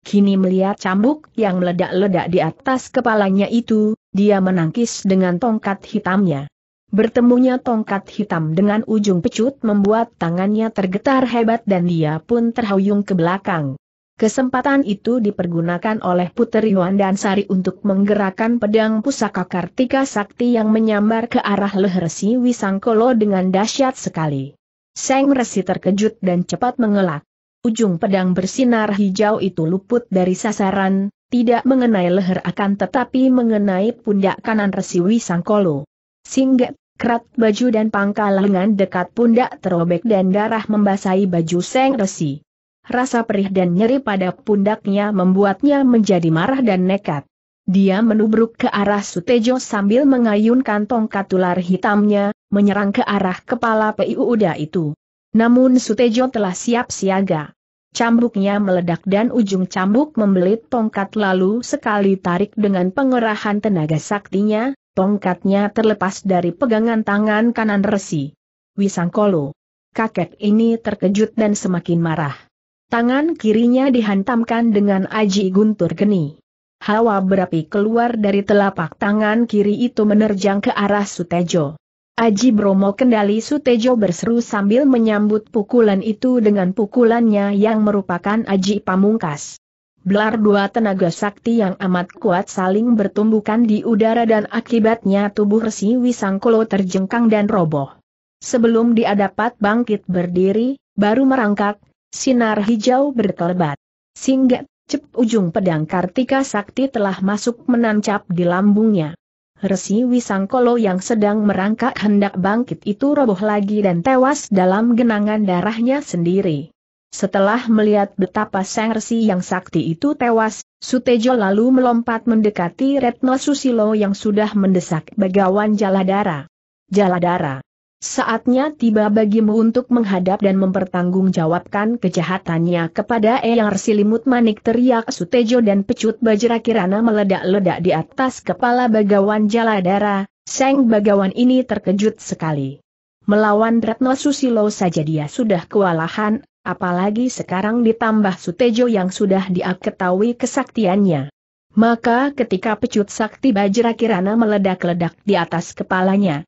Speaker 1: Kini melihat cambuk yang meledak-ledak di atas kepalanya itu, dia menangkis dengan tongkat hitamnya. Bertemunya tongkat hitam dengan ujung pecut membuat tangannya tergetar hebat dan dia pun terhuyung ke belakang. Kesempatan itu dipergunakan oleh Putri Yuan dan Sari untuk menggerakkan pedang pusaka Kartika Sakti yang menyambar ke arah leher si Wisangkolo dengan dahsyat sekali. Seng Resi terkejut dan cepat mengelak. Ujung pedang bersinar hijau itu luput dari sasaran, tidak mengenai leher akan tetapi mengenai pundak kanan Resi Wisangkolo, Singgat, kerat baju dan pangkal lengan dekat pundak terobek dan darah membasahi baju seng resi. Rasa perih dan nyeri pada pundaknya membuatnya menjadi marah dan nekat. Dia menubruk ke arah Sutejo sambil mengayunkan tongkat tular hitamnya, menyerang ke arah kepala PIUuda Uda itu. Namun Sutejo telah siap siaga cambuknya meledak dan ujung cambuk membelit tongkat lalu sekali tarik dengan pengerahan tenaga saktinya, tongkatnya terlepas dari pegangan tangan kanan resi. Wisangkolo. Kakek ini terkejut dan semakin marah. Tangan kirinya dihantamkan dengan aji guntur geni. Hawa berapi keluar dari telapak tangan kiri itu menerjang ke arah Sutejo. Aji Bromo kendali Sutejo berseru sambil menyambut pukulan itu dengan pukulannya yang merupakan Aji Pamungkas. Blar dua tenaga sakti yang amat kuat saling bertumbukan di udara dan akibatnya tubuh Resi Wisangkolo terjengkang dan roboh. Sebelum dia dapat bangkit berdiri, baru merangkak, sinar hijau berkelebat. Singgah, cep ujung pedang Kartika Sakti telah masuk menancap di lambungnya. Resi Wisangkolo yang sedang merangkak hendak bangkit itu roboh lagi dan tewas dalam genangan darahnya sendiri. Setelah melihat betapa sang resi yang sakti itu tewas, Sutejo lalu melompat mendekati Retno Susilo yang sudah mendesak Begawan Jaladara. Jaladara, Saatnya tiba bagimu untuk menghadap dan mempertanggungjawabkan kejahatannya kepada Eyang Silimut Manik teriak Sutejo dan pecut bajra kirana meledak-ledak di atas kepala Bagawan Jaladara, Seng Bagawan ini terkejut sekali. Melawan Ratno Susilo saja dia sudah kewalahan, apalagi sekarang ditambah Sutejo yang sudah diaketahui kesaktiannya. Maka ketika pecut sakti bajra kirana meledak-ledak di atas kepalanya,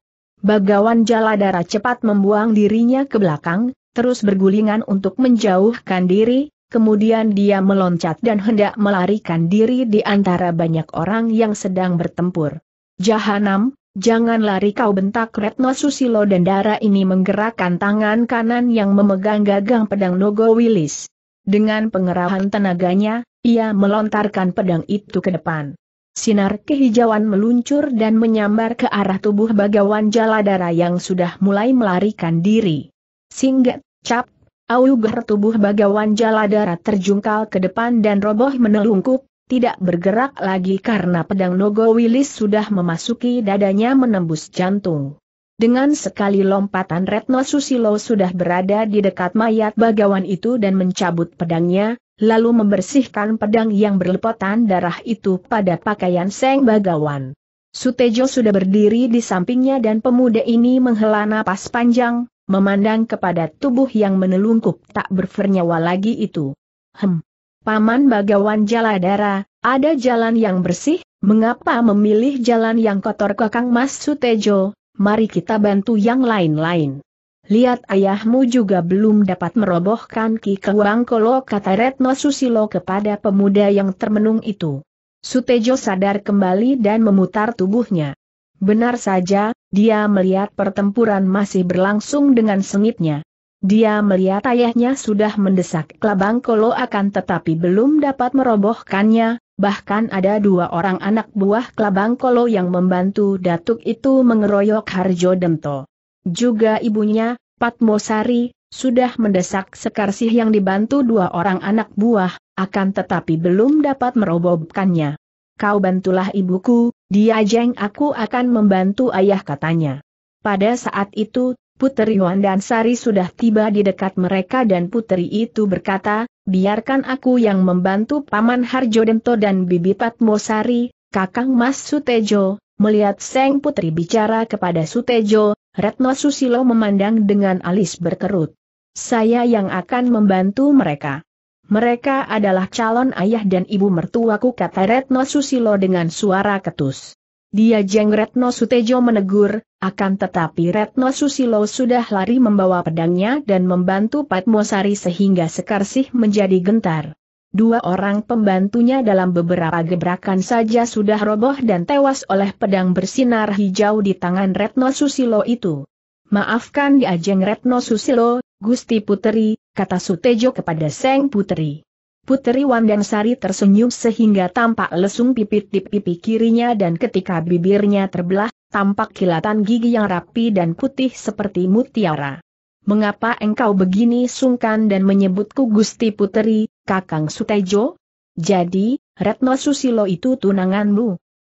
Speaker 1: Bagawan Jaladara cepat membuang dirinya ke belakang, terus bergulingan untuk menjauhkan diri, kemudian dia meloncat dan hendak melarikan diri di antara banyak orang yang sedang bertempur. Jahanam, jangan lari kau bentak Retno Susilo dan Dara ini menggerakkan tangan kanan yang memegang gagang pedang Nogo Wilis. Dengan pengerahan tenaganya, ia melontarkan pedang itu ke depan. Sinar kehijauan meluncur dan menyambar ke arah tubuh bagawan jaladara yang sudah mulai melarikan diri. Singgat, cap, auger tubuh bagawan jaladara terjungkal ke depan dan roboh menelungkup, tidak bergerak lagi karena pedang Nogo Wilis sudah memasuki dadanya menembus jantung. Dengan sekali lompatan Retno Susilo sudah berada di dekat mayat bagawan itu dan mencabut pedangnya, lalu membersihkan pedang yang berlepotan darah itu pada pakaian Seng Bagawan. Sutejo sudah berdiri di sampingnya dan pemuda ini menghela napas panjang, memandang kepada tubuh yang menelungkup tak bernyawa lagi itu. Hem. Paman Bagawan Jaladara, ada jalan yang bersih, mengapa memilih jalan yang kotor Kakang Mas Sutejo, mari kita bantu yang lain-lain. Lihat ayahmu juga belum dapat merobohkan Ki Kewangkolo kata Retno Susilo kepada pemuda yang termenung itu. Sutejo sadar kembali dan memutar tubuhnya. Benar saja, dia melihat pertempuran masih berlangsung dengan sengitnya. Dia melihat ayahnya sudah mendesak Kelabangkolo akan tetapi belum dapat merobohkannya, Bahkan ada dua orang anak buah Kelabang Kolo yang membantu Datuk itu mengeroyok Harjo Demto. Juga ibunya, Patmosari, sudah mendesak Sekarsih yang dibantu dua orang anak buah, akan tetapi belum dapat merobohkannya. Kau bantulah ibuku, dia jeng aku akan membantu ayah katanya. Pada saat itu, Puteri Yuan dan Sari sudah tiba di dekat mereka dan puteri itu berkata, biarkan aku yang membantu Paman Harjo Dento dan Bibi Patmosari, Kakang Mas Sutejo, melihat Seng Putri bicara kepada Sutejo, Retno Susilo memandang dengan alis berkerut. Saya yang akan membantu mereka. Mereka adalah calon ayah dan ibu mertuaku kata Retno Susilo dengan suara ketus. Dia jeng Retno Sutejo menegur, akan tetapi Retno Susilo sudah lari membawa pedangnya dan membantu Patmosari sehingga Sekarsih menjadi gentar. Dua orang pembantunya dalam beberapa gebrakan saja sudah roboh dan tewas oleh pedang bersinar hijau di tangan Retno Susilo itu. Maafkan di ya ajeng Retno Susilo, Gusti Puteri, kata Sutejo kepada Seng Puteri. Puteri Sari tersenyum sehingga tampak lesung pipit di pipi kirinya dan ketika bibirnya terbelah, tampak kilatan gigi yang rapi dan putih seperti mutiara. Mengapa engkau begini sungkan dan menyebutku Gusti Puteri, Kakang Sutejo? Jadi, Retno Susilo itu tunanganmu.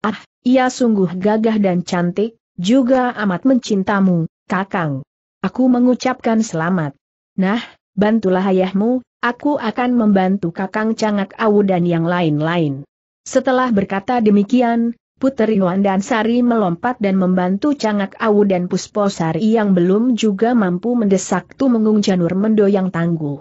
Speaker 1: Ah, ia sungguh gagah dan cantik, juga amat mencintamu, Kakang. Aku mengucapkan selamat. Nah, bantulah ayahmu, aku akan membantu Kakang Cangak Awu dan yang lain-lain. Setelah berkata demikian, Puteri Nuan dan Sari melompat dan membantu Cangak Awu dan Pusposari yang belum juga mampu mendesak Tumenggung Janur Mendo yang tangguh.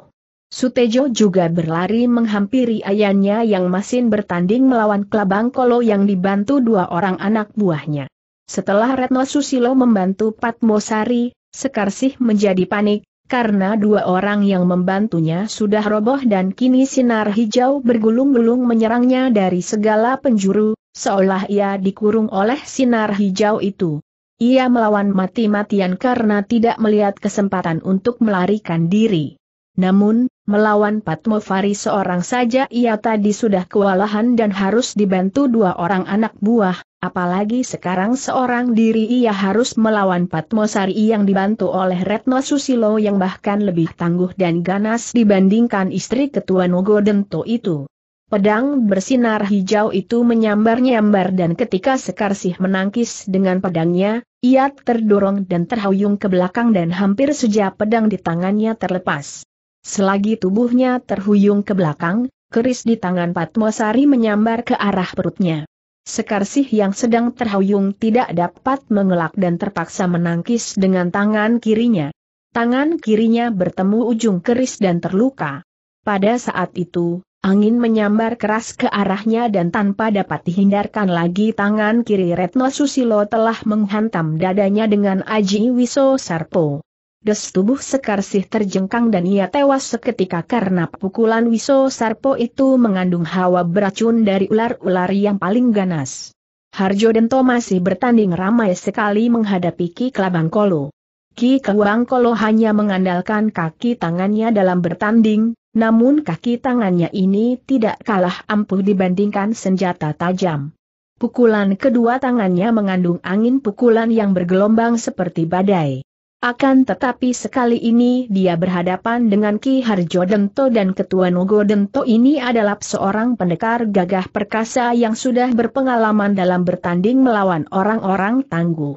Speaker 1: Sutejo juga berlari menghampiri ayahnya yang masih bertanding melawan Kelabang Kolo yang dibantu dua orang anak buahnya. Setelah Retno Susilo membantu Patmosari, Sekarsih menjadi panik, karena dua orang yang membantunya sudah roboh dan kini sinar hijau bergulung-gulung menyerangnya dari segala penjuru, seolah ia dikurung oleh sinar hijau itu. Ia melawan mati-matian karena tidak melihat kesempatan untuk melarikan diri. Namun, melawan Patmofari seorang saja ia tadi sudah kewalahan dan harus dibantu dua orang anak buah, Apalagi sekarang seorang diri ia harus melawan Patmosari yang dibantu oleh Retno Susilo yang bahkan lebih tangguh dan ganas dibandingkan istri ketua Nogodento itu. Pedang bersinar hijau itu menyambar-nyambar dan ketika Sekarsih menangkis dengan pedangnya, ia terdorong dan terhuyung ke belakang dan hampir saja pedang di tangannya terlepas. Selagi tubuhnya terhuyung ke belakang, keris di tangan Patmosari menyambar ke arah perutnya. Sekarsih yang sedang terhuyung tidak dapat mengelak dan terpaksa menangkis dengan tangan kirinya. Tangan kirinya bertemu ujung keris dan terluka. Pada saat itu, angin menyambar keras ke arahnya dan tanpa dapat dihindarkan lagi tangan kiri Retno Susilo telah menghantam dadanya dengan Aji Wiso Sarpo. Des tubuh Sekarsih terjengkang dan ia tewas seketika karena pukulan Wiso Sarpo itu mengandung hawa beracun dari ular-ular yang paling ganas. Harjo Dento masih bertanding ramai sekali menghadapi Ki Kelabang Kolo. Ki Kelabang Kolo hanya mengandalkan kaki tangannya dalam bertanding, namun kaki tangannya ini tidak kalah ampuh dibandingkan senjata tajam. Pukulan kedua tangannya mengandung angin pukulan yang bergelombang seperti badai. Akan tetapi sekali ini dia berhadapan dengan Ki Harjo Dento dan Ketua Nogo Dento ini adalah seorang pendekar gagah perkasa yang sudah berpengalaman dalam bertanding melawan orang-orang tangguh.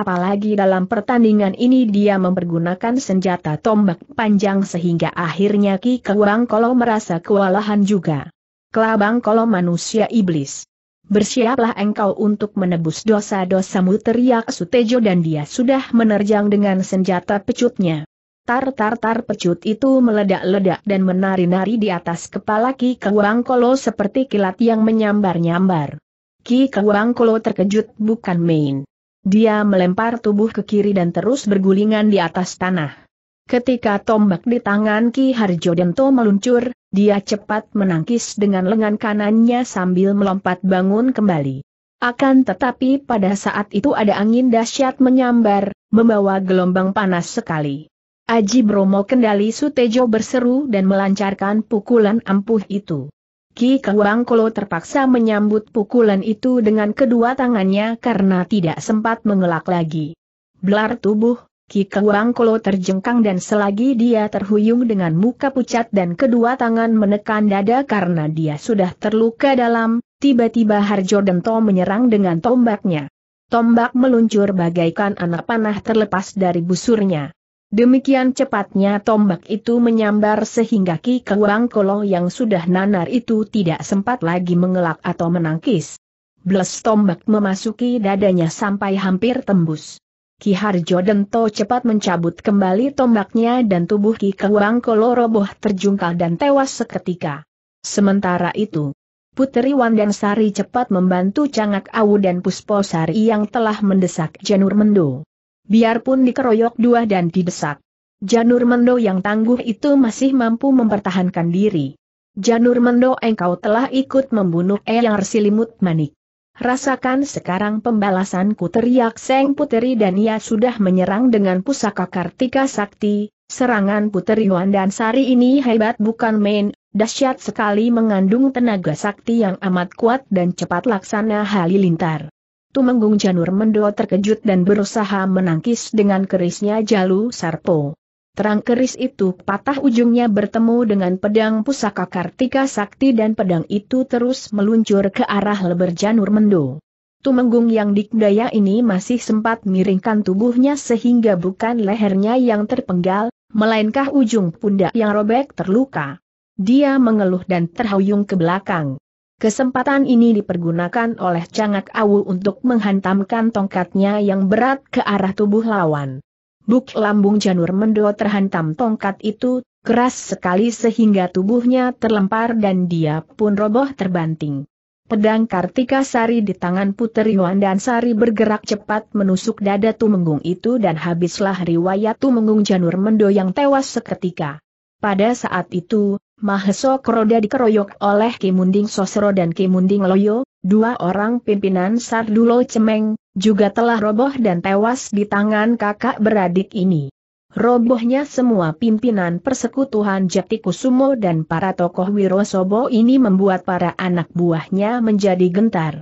Speaker 1: Apalagi dalam pertandingan ini dia mempergunakan senjata tombak panjang sehingga akhirnya Ki Kewang Kolo merasa kewalahan juga. Kelabang Kolo manusia iblis. Bersiaplah engkau untuk menebus dosa-dosamu teriak Sutejo dan dia sudah menerjang dengan senjata pecutnya. Tar-tar-tar pecut itu meledak-ledak dan menari-nari di atas kepala Ki Kewangkolo seperti kilat yang menyambar-nyambar. Ki Kewangkolo terkejut bukan main. Dia melempar tubuh ke kiri dan terus bergulingan di atas tanah. Ketika tombak di tangan Ki Harjo Dento meluncur, dia cepat menangkis dengan lengan kanannya sambil melompat bangun kembali. Akan tetapi pada saat itu ada angin dahsyat menyambar, membawa gelombang panas sekali. Aji Bromo kendali Sutejo berseru dan melancarkan pukulan ampuh itu. Ki Kawangkolo terpaksa menyambut pukulan itu dengan kedua tangannya karena tidak sempat mengelak lagi. Blar tubuh, Ki Kolo terjengkang dan selagi dia terhuyung dengan muka pucat dan kedua tangan menekan dada karena dia sudah terluka dalam, tiba-tiba Harjo Dento menyerang dengan tombaknya. Tombak meluncur bagaikan anak panah terlepas dari busurnya. Demikian cepatnya tombak itu menyambar sehingga Ki Kolo yang sudah nanar itu tidak sempat lagi mengelak atau menangkis. Bles tombak memasuki dadanya sampai hampir tembus. Ki Harjo Dento cepat mencabut kembali tombaknya dan tubuh Ki Kewang Kolo roboh terjungkal dan tewas seketika. Sementara itu, Putri Sari cepat membantu Cangak Awu dan Pusposari yang telah mendesak Janur Mendo. Biarpun dikeroyok dua dan didesak, Janur Mendo yang tangguh itu masih mampu mempertahankan diri. Janur Mendo engkau telah ikut membunuh Eyang Silimut Manik. Rasakan sekarang pembalasanku teriak Seng Puteri dan ia sudah menyerang dengan pusaka Kartika Sakti, serangan Puteri Wan dan Sari ini hebat bukan main, dahsyat sekali mengandung tenaga sakti yang amat kuat dan cepat laksana halilintar. Tumenggung Janur Mendo terkejut dan berusaha menangkis dengan kerisnya Jalu Sarpo. Terang keris itu patah ujungnya bertemu dengan pedang pusaka Kartika Sakti dan pedang itu terus meluncur ke arah leber Janur Mendo. Tumenggung yang dikdaya ini masih sempat miringkan tubuhnya sehingga bukan lehernya yang terpenggal, melainkan ujung pundak yang robek terluka. Dia mengeluh dan terhuyung ke belakang. Kesempatan ini dipergunakan oleh Cangak Awu untuk menghantamkan tongkatnya yang berat ke arah tubuh lawan. Buk lambung Janur Mendo terhantam tongkat itu, keras sekali sehingga tubuhnya terlempar dan dia pun roboh terbanting. Pedang Kartika Sari di tangan Puteri Yuan dan Sari bergerak cepat menusuk dada Tumenggung itu dan habislah riwayat Tumenggung Janur Mendo yang tewas seketika. Pada saat itu, Maheso Kroda dikeroyok oleh Kimunding Sosro dan Kimunding Loyo, dua orang pimpinan Sardulo Cemeng, juga telah roboh dan tewas di tangan kakak beradik ini. Robohnya semua pimpinan persekutuan Jati dan para tokoh Wirosobo ini membuat para anak buahnya menjadi gentar.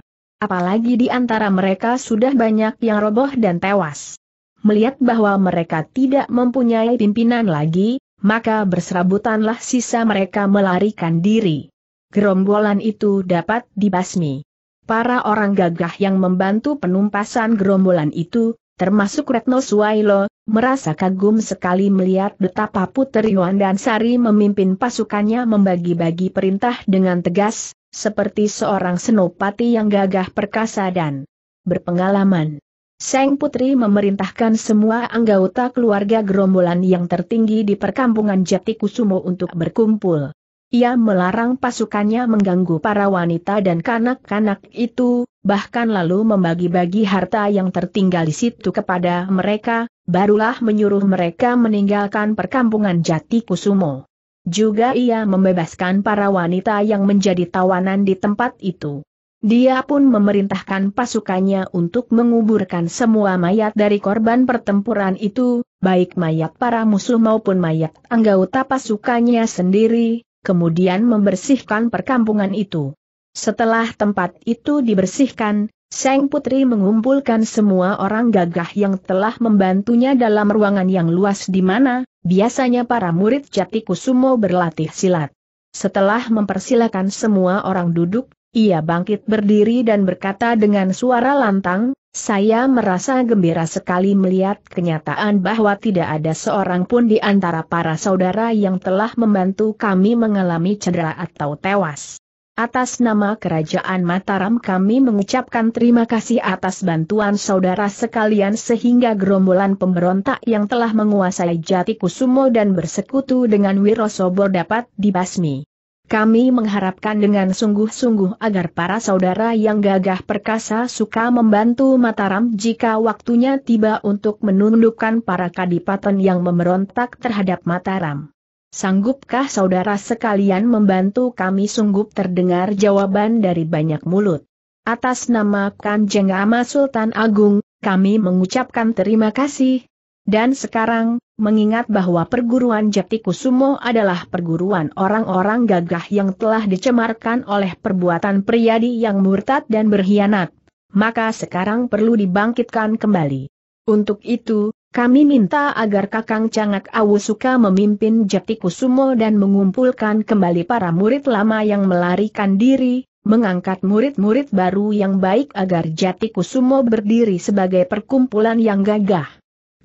Speaker 1: Apalagi di antara mereka sudah banyak yang roboh dan tewas. Melihat bahwa mereka tidak mempunyai pimpinan lagi, maka berserabutanlah sisa mereka melarikan diri. Gerombolan itu dapat dibasmi para orang gagah yang membantu penumpasan gerombolan itu, termasuk Retno Suwailo, merasa kagum sekali melihat betapa Putri dan Sari memimpin pasukannya membagi-bagi perintah dengan tegas, seperti seorang senopati yang gagah perkasa dan berpengalaman. Seng Putri memerintahkan semua anggota keluarga gerombolan yang tertinggi di perkampungan Jatikusumo untuk berkumpul. Ia melarang pasukannya mengganggu para wanita dan kanak-kanak itu, bahkan lalu membagi-bagi harta yang tertinggal di situ kepada mereka, barulah menyuruh mereka meninggalkan perkampungan Jati Kusumo. Juga ia membebaskan para wanita yang menjadi tawanan di tempat itu. Dia pun memerintahkan pasukannya untuk menguburkan semua mayat dari korban pertempuran itu, baik mayat para musuh maupun mayat anggota pasukannya sendiri, kemudian membersihkan perkampungan itu. Setelah tempat itu dibersihkan, Sang Putri mengumpulkan semua orang gagah yang telah membantunya dalam ruangan yang luas di mana, biasanya para murid Jati Kusumo berlatih silat. Setelah mempersilakan semua orang duduk, ia bangkit berdiri dan berkata dengan suara lantang, saya merasa gembira sekali melihat kenyataan bahwa tidak ada seorang pun di antara para saudara yang telah membantu kami mengalami cedera atau tewas. Atas nama Kerajaan Mataram kami mengucapkan terima kasih atas bantuan saudara sekalian sehingga gerombolan pemberontak yang telah menguasai Jati Kusumo dan bersekutu dengan Wirosobo dapat dibasmi. Kami mengharapkan dengan sungguh-sungguh agar para saudara yang gagah perkasa suka membantu Mataram jika waktunya tiba untuk menundukkan para kadipaten yang memberontak terhadap Mataram. Sanggupkah saudara sekalian membantu kami sungguh terdengar jawaban dari banyak mulut. Atas nama Kanjeng Ama Sultan Agung, kami mengucapkan terima kasih. Dan sekarang, mengingat bahwa perguruan Jati Kusumo adalah perguruan orang-orang gagah yang telah dicemarkan oleh perbuatan priadi yang murtad dan berkhianat, maka sekarang perlu dibangkitkan kembali. Untuk itu, kami minta agar Kakang Cangak Awusuka memimpin Jati Kusumo dan mengumpulkan kembali para murid lama yang melarikan diri, mengangkat murid-murid baru yang baik agar Jati Kusumo berdiri sebagai perkumpulan yang gagah.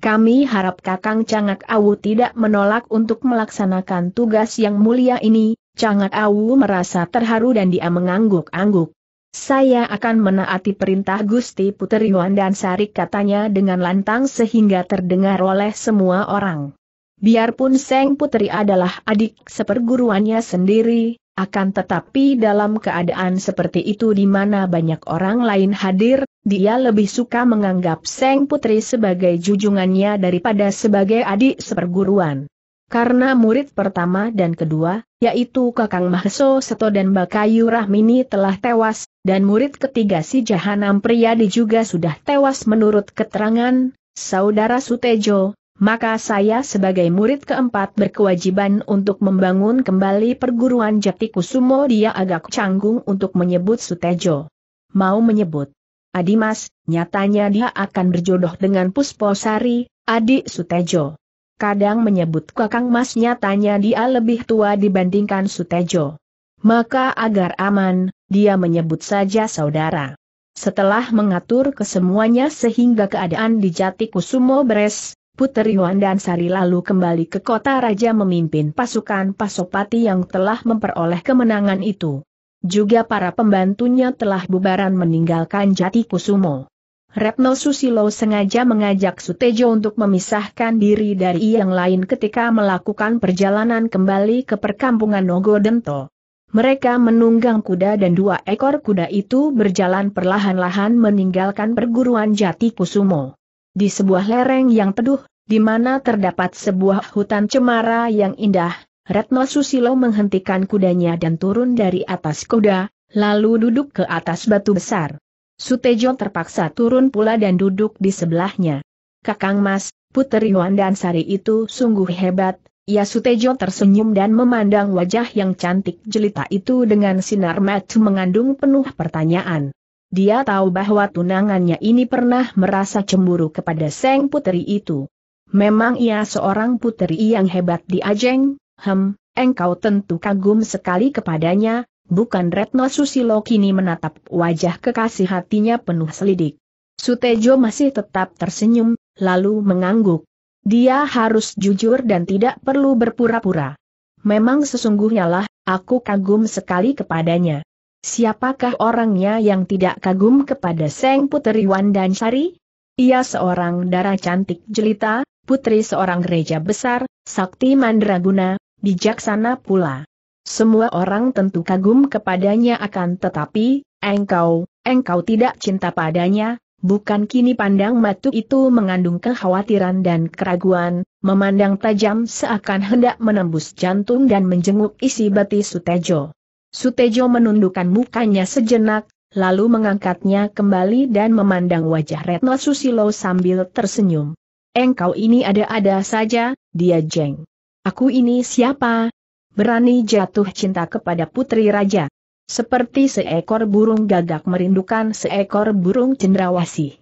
Speaker 1: Kami harap Kakang Cangak Awu tidak menolak untuk melaksanakan tugas yang mulia ini, Cangak Awu merasa terharu dan dia mengangguk-angguk. Saya akan menaati perintah Gusti Puteri Yuan dan Sari katanya dengan lantang sehingga terdengar oleh semua orang. Biarpun Seng Putri adalah adik seperguruannya sendiri, akan tetapi dalam keadaan seperti itu di mana banyak orang lain hadir, dia lebih suka menganggap Seng Putri sebagai jujungannya daripada sebagai adik seperguruan. Karena murid pertama dan kedua, yaitu Kakang Mahso Seto dan Bakayu Rahmini telah tewas, dan murid ketiga si Jahanam Priyadi juga sudah tewas menurut keterangan, Saudara Sutejo, maka saya sebagai murid keempat berkewajiban untuk membangun kembali perguruan Jati Kusumo dia agak canggung untuk menyebut Sutejo. Mau menyebut Adimas, nyatanya dia akan berjodoh dengan Pusposari, adik Sutejo. Kadang menyebut kakang mas nyatanya dia lebih tua dibandingkan Sutejo. Maka agar aman, dia menyebut saja saudara. Setelah mengatur kesemuanya sehingga keadaan di Jati Kusumo beres, Puteri Yuan dan Sari lalu kembali ke kota raja memimpin pasukan Pasopati yang telah memperoleh kemenangan itu. Juga para pembantunya telah bubaran meninggalkan Jati Kusumo. Retno Susilo sengaja mengajak Sutejo untuk memisahkan diri dari yang lain ketika melakukan perjalanan kembali ke perkampungan Nogodento. Mereka menunggang kuda dan dua ekor kuda itu berjalan perlahan-lahan meninggalkan perguruan Jati Kusumo. Di sebuah lereng yang teduh, di mana terdapat sebuah hutan cemara yang indah, Retno Susilo menghentikan kudanya dan turun dari atas kuda, lalu duduk ke atas batu besar. Sutejo terpaksa turun pula dan duduk di sebelahnya. Kakang Mas, Puteri dan Sari itu sungguh hebat, ya Sutejo tersenyum dan memandang wajah yang cantik jelita itu dengan sinar mata mengandung penuh pertanyaan. Dia tahu bahwa tunangannya ini pernah merasa cemburu kepada Seng Puteri itu. Memang ia seorang puteri yang hebat di Ajeng, hem, engkau tentu kagum sekali kepadanya, bukan Retno Susilo kini menatap wajah kekasih hatinya penuh selidik. Sutejo masih tetap tersenyum, lalu mengangguk. Dia harus jujur dan tidak perlu berpura-pura. Memang sesungguhnya lah, aku kagum sekali kepadanya. Siapakah orangnya yang tidak kagum kepada Seng Puteri dan Sari? Ia seorang darah cantik jelita, putri seorang gereja besar, sakti mandraguna, bijaksana pula. Semua orang tentu kagum kepadanya akan tetapi, engkau, engkau tidak cinta padanya, bukan kini pandang matu itu mengandung kekhawatiran dan keraguan, memandang tajam seakan hendak menembus jantung dan menjenguk isi batis Sutejo. Sutejo menundukkan mukanya sejenak, lalu mengangkatnya kembali dan memandang wajah Retno Susilo sambil tersenyum. Engkau ini ada-ada saja, dia jeng. Aku ini siapa? Berani jatuh cinta kepada putri raja. Seperti seekor burung gagak merindukan seekor burung cendrawasih.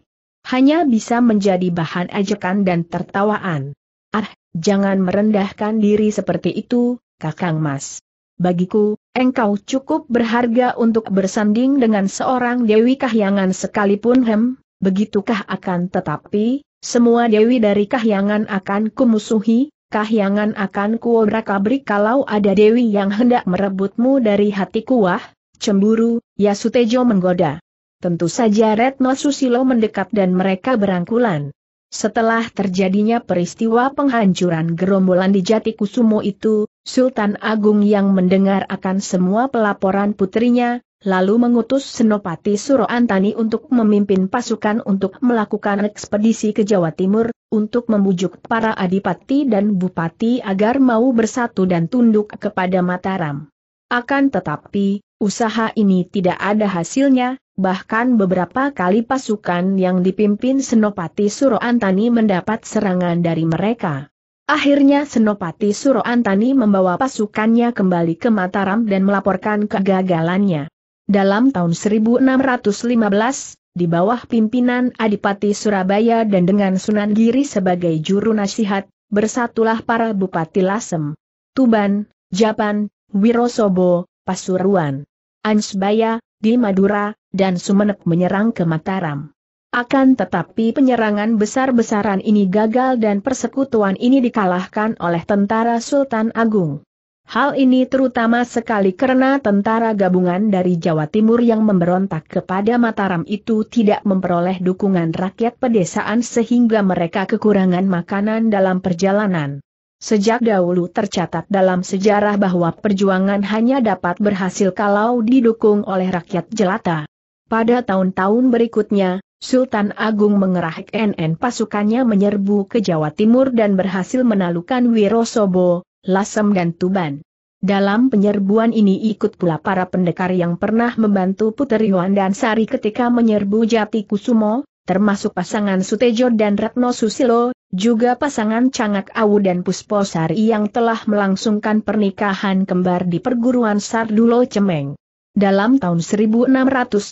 Speaker 1: Hanya bisa menjadi bahan ajakan dan tertawaan. Ah, jangan merendahkan diri seperti itu, Kakang Mas bagiku, engkau cukup berharga untuk bersanding dengan seorang Dewi Kahyangan sekalipun hem, begitukah akan tetapi, semua Dewi dari Kahyangan akan kumusuhi, Kahyangan akan kuobrak-abrik kalau ada Dewi yang hendak merebutmu dari hatiku wah, cemburu, Yasutejo menggoda. Tentu saja Retno Susilo mendekat dan mereka berangkulan. Setelah terjadinya peristiwa penghancuran gerombolan di Jatikusumo itu, Sultan Agung yang mendengar akan semua pelaporan putrinya, lalu mengutus Senopati Suroantani untuk memimpin pasukan untuk melakukan ekspedisi ke Jawa Timur, untuk membujuk para adipati dan bupati agar mau bersatu dan tunduk kepada Mataram. Akan tetapi, usaha ini tidak ada hasilnya, bahkan beberapa kali pasukan yang dipimpin Senopati Suroantani mendapat serangan dari mereka. Akhirnya Senopati Suroantani membawa pasukannya kembali ke Mataram dan melaporkan kegagalannya. Dalam tahun 1615, di bawah pimpinan Adipati Surabaya dan dengan Sunan Giri sebagai juru nasihat, bersatulah para Bupati Lasem, Tuban, Japan, Wirosobo, Pasuruan, Ansbaya, di Madura, dan Sumenep menyerang ke Mataram. Akan tetapi penyerangan besar-besaran ini gagal dan persekutuan ini dikalahkan oleh tentara Sultan Agung. Hal ini terutama sekali karena tentara gabungan dari Jawa Timur yang memberontak kepada Mataram itu tidak memperoleh dukungan rakyat pedesaan sehingga mereka kekurangan makanan dalam perjalanan. Sejak dahulu tercatat dalam sejarah bahwa perjuangan hanya dapat berhasil kalau didukung oleh rakyat jelata. Pada tahun-tahun berikutnya, Sultan Agung mengerahkan NN pasukannya menyerbu ke Jawa Timur dan berhasil menalukan Wirosobo, Lasem dan Tuban. Dalam penyerbuan ini ikut pula para pendekar yang pernah membantu Puteri Yuan dan Sari ketika menyerbu Jati Kusumo, termasuk pasangan Sutejo dan Retno Susilo, juga pasangan Cangak Awu dan Pusposari yang telah melangsungkan pernikahan kembar di perguruan Sardulo Cemeng. Dalam tahun 1624,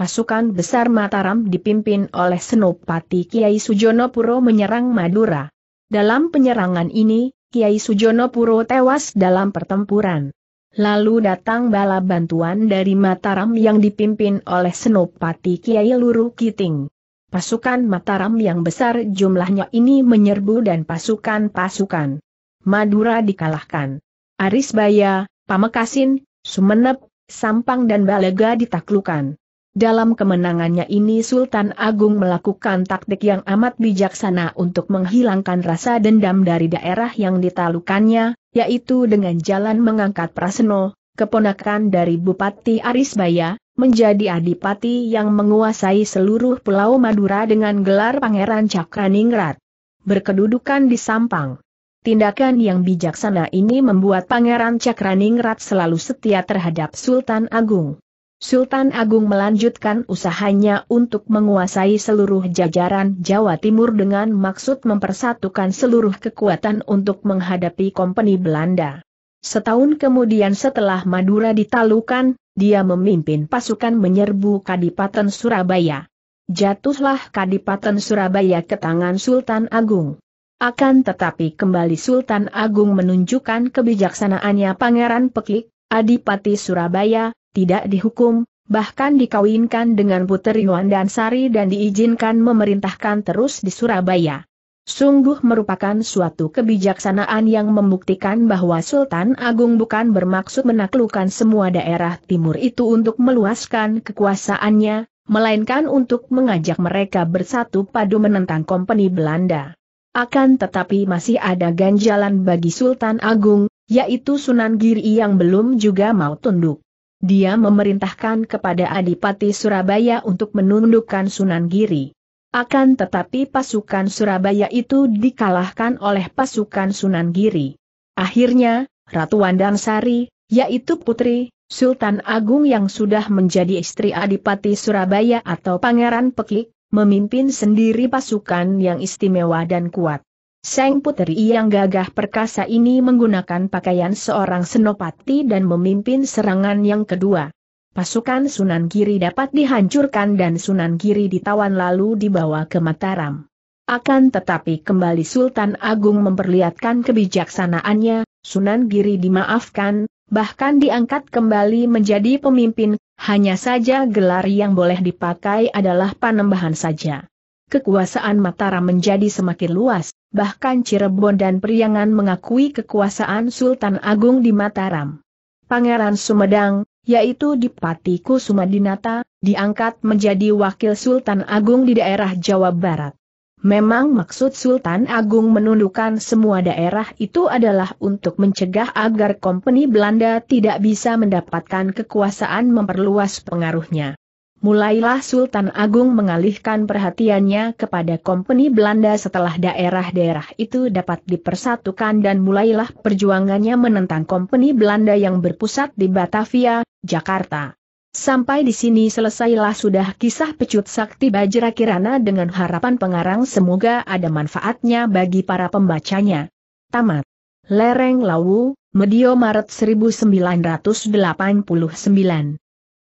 Speaker 1: pasukan besar Mataram dipimpin oleh Senopati Kiai Sujono Puro menyerang Madura. Dalam penyerangan ini, Kiai Sujono Puro tewas dalam pertempuran. Lalu datang bala bantuan dari Mataram yang dipimpin oleh Senopati Kiai Luru Kiting. Pasukan Mataram yang besar jumlahnya ini menyerbu dan pasukan-pasukan Madura dikalahkan. Arisbaya, Pamekasin, Sumenep, Sampang dan Balega ditaklukan. Dalam kemenangannya ini Sultan Agung melakukan taktik yang amat bijaksana untuk menghilangkan rasa dendam dari daerah yang ditalukannya, yaitu dengan jalan mengangkat Praseno, keponakan dari Bupati Arisbaya, menjadi adipati yang menguasai seluruh Pulau Madura dengan gelar Pangeran Cakraningrat. Berkedudukan di Sampang. Tindakan yang bijaksana ini membuat Pangeran Cakraningrat selalu setia terhadap Sultan Agung. Sultan Agung melanjutkan usahanya untuk menguasai seluruh jajaran Jawa Timur dengan maksud mempersatukan seluruh kekuatan untuk menghadapi kompeni Belanda. Setahun kemudian setelah Madura ditalukan, dia memimpin pasukan menyerbu Kadipaten Surabaya. Jatuhlah Kadipaten Surabaya ke tangan Sultan Agung. Akan tetapi kembali Sultan Agung menunjukkan kebijaksanaannya Pangeran Pekik, Adipati Surabaya, tidak dihukum, bahkan dikawinkan dengan Puteri Sari dan diizinkan memerintahkan terus di Surabaya. Sungguh merupakan suatu kebijaksanaan yang membuktikan bahwa Sultan Agung bukan bermaksud menaklukkan semua daerah timur itu untuk meluaskan kekuasaannya, melainkan untuk mengajak mereka bersatu padu menentang kompeni Belanda. Akan tetapi masih ada ganjalan bagi Sultan Agung, yaitu Sunan Giri yang belum juga mau tunduk. Dia memerintahkan kepada Adipati Surabaya untuk menundukkan Sunan Giri. Akan tetapi pasukan Surabaya itu dikalahkan oleh pasukan Sunan Giri. Akhirnya, Ratu Wandang Sari, yaitu putri, Sultan Agung yang sudah menjadi istri Adipati Surabaya atau Pangeran Pekik, memimpin sendiri pasukan yang istimewa dan kuat. Seng Puteri yang gagah perkasa ini menggunakan pakaian seorang senopati dan memimpin serangan yang kedua. Pasukan Sunan Giri dapat dihancurkan dan Sunan Giri ditawan lalu dibawa ke Mataram. Akan tetapi kembali Sultan Agung memperlihatkan kebijaksanaannya, Sunan Giri dimaafkan, bahkan diangkat kembali menjadi pemimpin, hanya saja gelar yang boleh dipakai adalah panembahan saja. Kekuasaan Mataram menjadi semakin luas, bahkan Cirebon dan Priangan mengakui kekuasaan Sultan Agung di Mataram. Pangeran Sumedang, yaitu Dipatiku Sumadinata, diangkat menjadi wakil Sultan Agung di daerah Jawa Barat. Memang maksud Sultan Agung menundukkan semua daerah itu adalah untuk mencegah agar kompeni Belanda tidak bisa mendapatkan kekuasaan memperluas pengaruhnya. Mulailah Sultan Agung mengalihkan perhatiannya kepada kompeni Belanda setelah daerah-daerah itu dapat dipersatukan dan mulailah perjuangannya menentang kompeni Belanda yang berpusat di Batavia, Jakarta. Sampai di sini selesailah sudah kisah pecut sakti Bajra Kirana dengan harapan pengarang semoga ada manfaatnya bagi para pembacanya. Tamat. Lereng Lawu, Medio Maret 1989